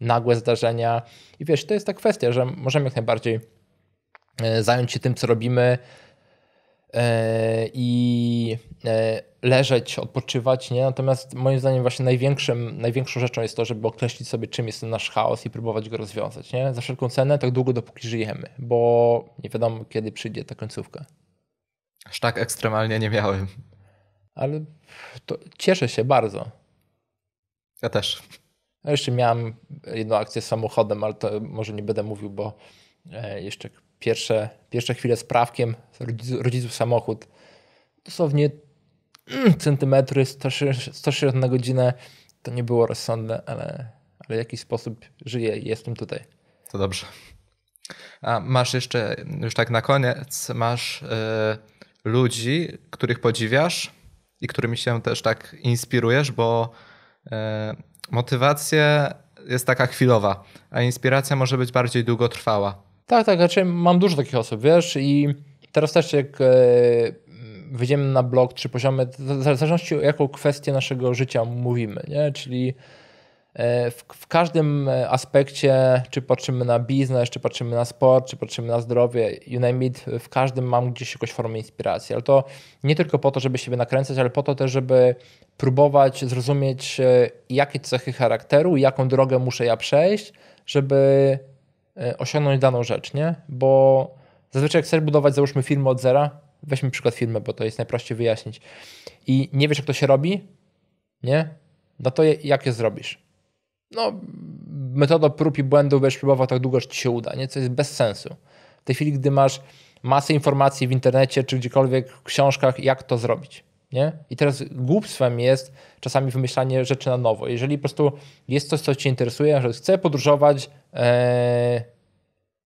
nagłe zdarzenia. I wiesz, to jest ta kwestia, że możemy jak najbardziej e, zająć się tym, co robimy e, i E, leżeć, odpoczywać, nie? Natomiast moim zdaniem właśnie największym, największą rzeczą jest to, żeby określić sobie, czym jest ten nasz chaos i próbować go rozwiązać, nie? Za wszelką cenę, tak długo, dopóki żyjemy, bo nie wiadomo, kiedy przyjdzie ta końcówka. Aż tak ekstremalnie nie miałem. Ale to cieszę się bardzo. Ja też. Ja jeszcze miałem jedną akcję z samochodem, ale to może nie będę mówił, bo e, jeszcze pierwsze, pierwsze chwile z prawkiem rodziców, rodziców samochód dosłownie Mm, centymetry, 160 na godzinę. To nie było rozsądne, ale, ale w jakiś sposób żyję i jestem tutaj. To dobrze. A masz jeszcze, już tak na koniec, masz e, ludzi, których podziwiasz i którymi się też tak inspirujesz, bo e, motywacja jest taka chwilowa, a inspiracja może być bardziej długotrwała. Tak, tak, raczej znaczy mam dużo takich osób, wiesz, i teraz też jak e, wyjdziemy na blok, trzy poziomy, w zależności o jaką kwestię naszego życia mówimy, nie? czyli e, w, w, każdym e, aspekcie, czy patrzymy na biznes, czy patrzymy na sport, czy patrzymy na zdrowie, you name it, w każdym mam gdzieś jakąś formę inspiracji. Ale to nie tylko po to, żeby siebie nakręcać, ale po to też, żeby próbować zrozumieć, e, jakie cechy charakteru, jaką drogę muszę ja przejść, żeby osiągnąć daną rzecz, nie? Bo zazwyczaj jak chcesz budować, załóżmy, firmę od zera, Weźmy przykład firmy, bo to jest najprościej wyjaśnić. I nie wiesz, jak to się robi, nie? No to jak je zrobisz? No, metoda prób i błędów będziesz próbował tak długo, aż ci się uda, nie? Co jest bez sensu. W tej chwili, gdy masz masę informacji w internecie, czy gdziekolwiek w książkach, jak to zrobić, nie? I teraz głupstwem jest czasami wymyślanie rzeczy na nowo. Jeżeli po prostu jest coś, co cię interesuje, że chcę podróżować ee,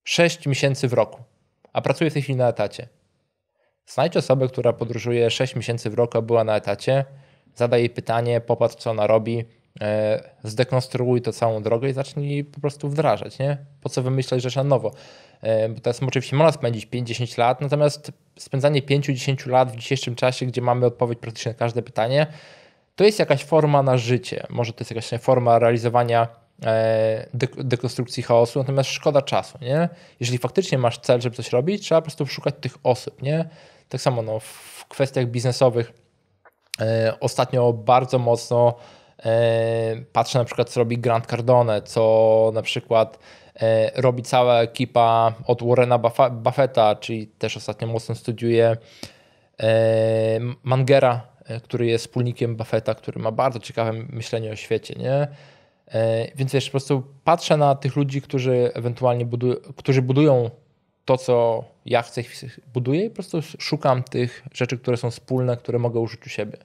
6 miesięcy w roku, a pracuję w tej chwili na etacie, Znajdź osobę, która podróżuje 6 miesięcy w roku, a była na etacie, zadaj jej pytanie, popatrz co ona robi, e, zdekonstruuj to całą drogę i zacznij po prostu wdrażać, nie? Po co wymyślać rzecz na nowo? E, bo teraz oczywiście można spędzić 5-10 lat, natomiast spędzanie 5-10 lat w dzisiejszym czasie, gdzie mamy odpowiedź praktycznie na każde pytanie, to jest jakaś forma na życie. Może to jest jakaś forma realizowania e, dekonstrukcji chaosu, natomiast szkoda czasu, nie? Jeżeli faktycznie masz cel, żeby coś robić, trzeba po prostu szukać tych osób, nie? Tak samo no, w kwestiach biznesowych e, ostatnio bardzo mocno e, patrzę na przykład, co robi Grant Cardone, co na przykład e, robi cała ekipa od Warrena Buffetta, czyli też ostatnio mocno studiuje Mangera, który jest wspólnikiem Buffetta, który ma bardzo ciekawe myślenie o świecie, nie? Więc wiesz, po prostu patrzę na tych ludzi, którzy ewentualnie którzy budują to, co ja chcę, buduję i po prostu szukam tych rzeczy, które są wspólne, które mogę użyć u siebie.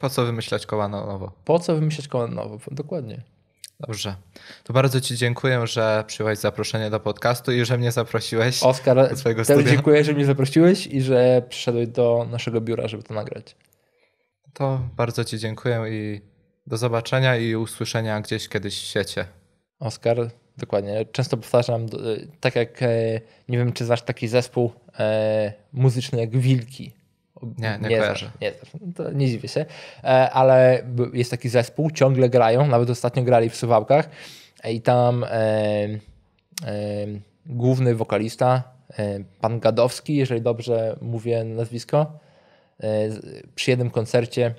Po co wymyślać koła na nowo? Po co wymyślać koła na nowo, dokładnie. Dobrze. To bardzo Ci dziękuję, że przyjąłeś zaproszenie do podcastu i że mnie zaprosiłeś. Oskar, do też dziękuję, że mnie zaprosiłeś i że przyszedłeś do naszego biura, żeby to nagrać. To bardzo Ci dziękuję i do zobaczenia i usłyszenia gdzieś kiedyś w świecie. Oskar, Dokładnie. Często powtarzam, e, tak jak e, nie wiem, czy znasz taki zespół e, muzyczny jak Wilki. Nie, nie, nie kojarzę. Znasz, nie, no to nie dziwię się. Ale jest taki zespół, ciągle grają, nawet ostatnio grali w Suwałkach i tam główny wokalista, pan Gadowski, jeżeli dobrze mówię nazwisko, przy jednym koncercie,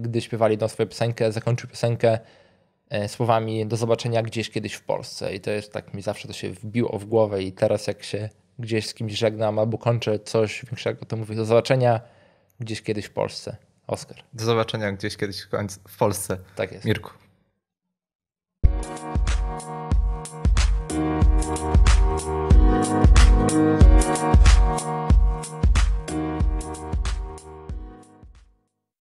gdy śpiewali tą swoją piosenkę, zakończył piosenkę E, słowami do zobaczenia gdzieś kiedyś w Polsce. I to jest tak, mi zawsze to się wbiło w głowę i teraz jak się gdzieś z kimś żegnam albo kończę coś większego, to mówię do zobaczenia gdzieś kiedyś w Polsce. Oskar. Do zobaczenia gdzieś kiedyś w Polsce. Tak jest. Mirku.